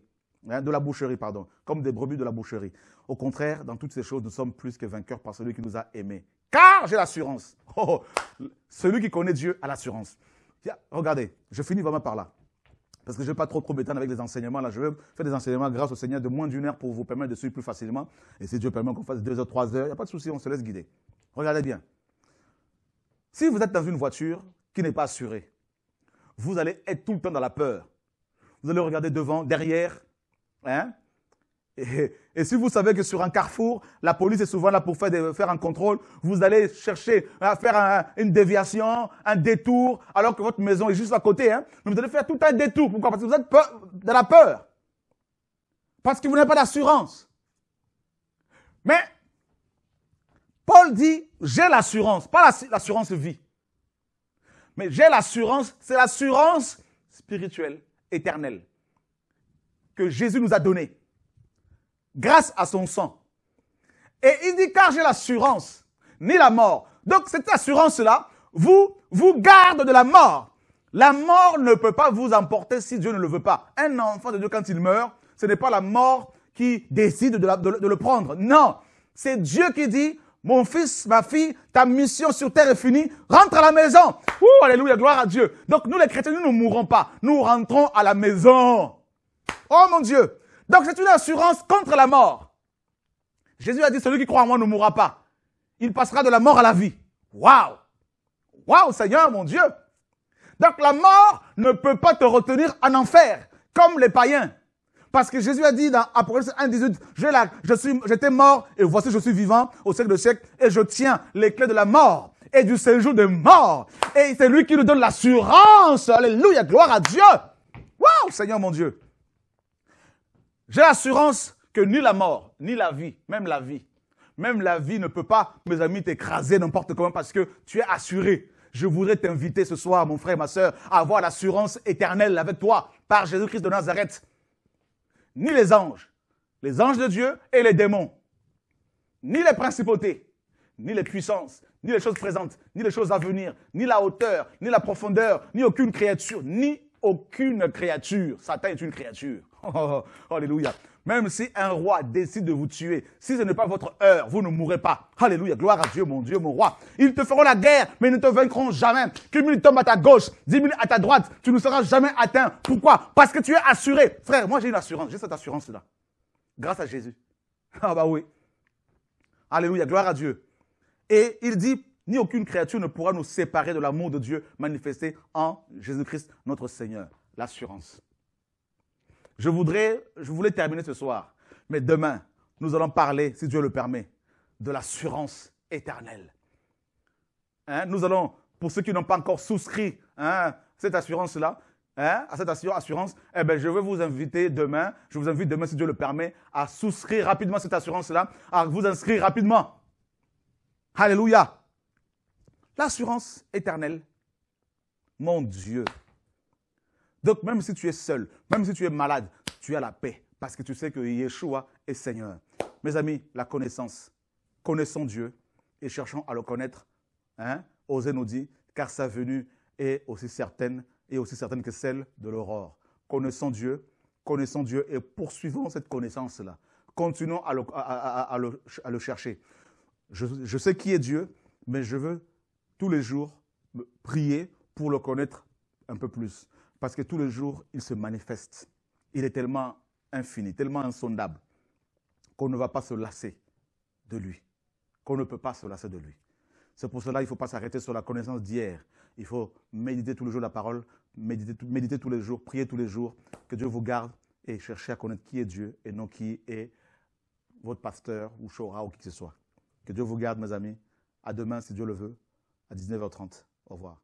Hein, de la boucherie, pardon. Comme des brebis de la boucherie. Au contraire, dans toutes ces choses, nous sommes plus que vainqueurs par celui qui nous a aimés. Car j'ai l'assurance. Oh, oh. celui qui connaît Dieu a l'assurance. Regardez, je finis vraiment par là parce que je ne vais pas trop trop avec les enseignements. Là, je vais faire des enseignements grâce au Seigneur de moins d'une heure pour vous permettre de suivre plus facilement. Et si Dieu permet qu'on fasse deux heures, trois heures, il n'y a pas de souci, on se laisse guider. Regardez bien. Si vous êtes dans une voiture qui n'est pas assurée, vous allez être tout le temps dans la peur. Vous allez regarder devant, derrière. Hein? Et, si vous savez que sur un carrefour, la police est souvent là pour faire, faire un contrôle, vous allez chercher à faire une déviation, un détour, alors que votre maison est juste à côté. Hein. vous allez faire tout un détour. Pourquoi Parce que vous êtes peur, de la peur. Parce que vous n'avez pas d'assurance. Mais Paul dit, j'ai l'assurance, pas l'assurance vie. Mais j'ai l'assurance, c'est l'assurance spirituelle, éternelle, que Jésus nous a donnée grâce à son sang. Et il dit, car j'ai l'assurance, ni la mort. Donc cette assurance-là vous, vous garde de la mort. La mort ne peut pas vous emporter si Dieu ne le veut pas. Un enfant de Dieu, quand il meurt, ce n'est pas la mort qui décide de, le prendre. Non, c'est Dieu qui dit, mon fils, ma fille, ta mission sur terre est finie, rentre à la maison. Ouh, alléluia, gloire à Dieu. Donc nous les chrétiens, nous ne mourrons pas, nous rentrons à la maison. Oh mon Dieu, donc c'est une assurance contre la mort. Jésus a dit, celui qui croit en moi ne mourra pas. Il passera de la mort à la vie. Waouh Waouh Seigneur, mon Dieu Donc la mort ne peut pas te retenir en enfer, comme les païens. Parce que Jésus a dit dans Apocalypse 1, 18, je j'étais mort et voici je suis vivant au siècle de siècle et je tiens les clés de la mort et du séjour des morts. Et c'est lui qui nous donne l'assurance. Alléluia, gloire à Dieu. Waouh, Seigneur mon Dieu. J'ai l'assurance que ni la mort, ni la vie, même la vie, même la vie ne peut pas, mes amis, t'écraser n'importe comment parce que tu es assuré. Je voudrais t'inviter ce soir, mon frère, ma soeur, à avoir l'assurance éternelle avec toi par Jésus-Christ de Nazareth. Ni les anges, les anges de Dieu et les démons, ni les principautés, ni les puissances, ni les choses présentes, ni les choses à venir, ni la hauteur, ni la profondeur, ni aucune créature, ni aucune créature. Satan est une créature. Oh, oh, oh, alléluia. Même si un roi décide de vous tuer, si ce n'est pas votre heure, vous ne mourrez pas. Alléluia, gloire à Dieu, mon Dieu, mon roi. Ils te feront la guerre, mais ils ne te vaincront jamais. Que mille tombe à ta gauche, dix mille à ta droite, tu ne seras jamais atteint. Pourquoi Parce que tu es assuré. Frère, moi j'ai une assurance, j'ai cette assurance-là. Grâce à Jésus. Ah bah oui. Alléluia, gloire à Dieu. Et il dit, ni aucune créature ne pourra nous séparer de l'amour de Dieu manifesté en Jésus-Christ notre Seigneur. L'assurance. Je voudrais, je voulais terminer ce soir, mais demain, nous allons parler, si Dieu le permet, de l'assurance éternelle. Hein, nous allons, pour ceux qui n'ont pas encore souscrit hein, cette assurance-là, hein, à cette assurance, eh bien, je vais vous inviter demain, je vous invite demain, si Dieu le permet, à souscrire rapidement cette assurance-là, à vous inscrire rapidement. Alléluia. L'assurance éternelle. Mon Dieu. Donc même si tu es seul, même si tu es malade, tu as la paix parce que tu sais que Yeshua est Seigneur. Mes amis, la connaissance. Connaissons Dieu et cherchons à le connaître. Hein? Osez nous dire car sa venue est aussi certaine et aussi certaine que celle de l'aurore. Connaissons Dieu, connaissons Dieu et poursuivons cette connaissance-là. Continuons à le, chercher. je sais qui est Dieu, mais je veux tous les jours, prier pour le connaître un peu plus. Parce que tous les jours, il se manifeste. Il est tellement infini, tellement insondable, qu'on ne va pas se lasser de lui, qu'on ne peut pas se lasser de lui. C'est pour cela qu'il ne faut pas s'arrêter sur la connaissance d'hier. Il faut méditer tous les jours la parole, méditer, méditer tous les jours, prier tous les jours, que Dieu vous garde et chercher à connaître qui est Dieu et non qui est votre pasteur ou Chora ou qui que ce soit. Que Dieu vous garde, mes amis. À demain, si Dieu le veut à 19h30. Au revoir.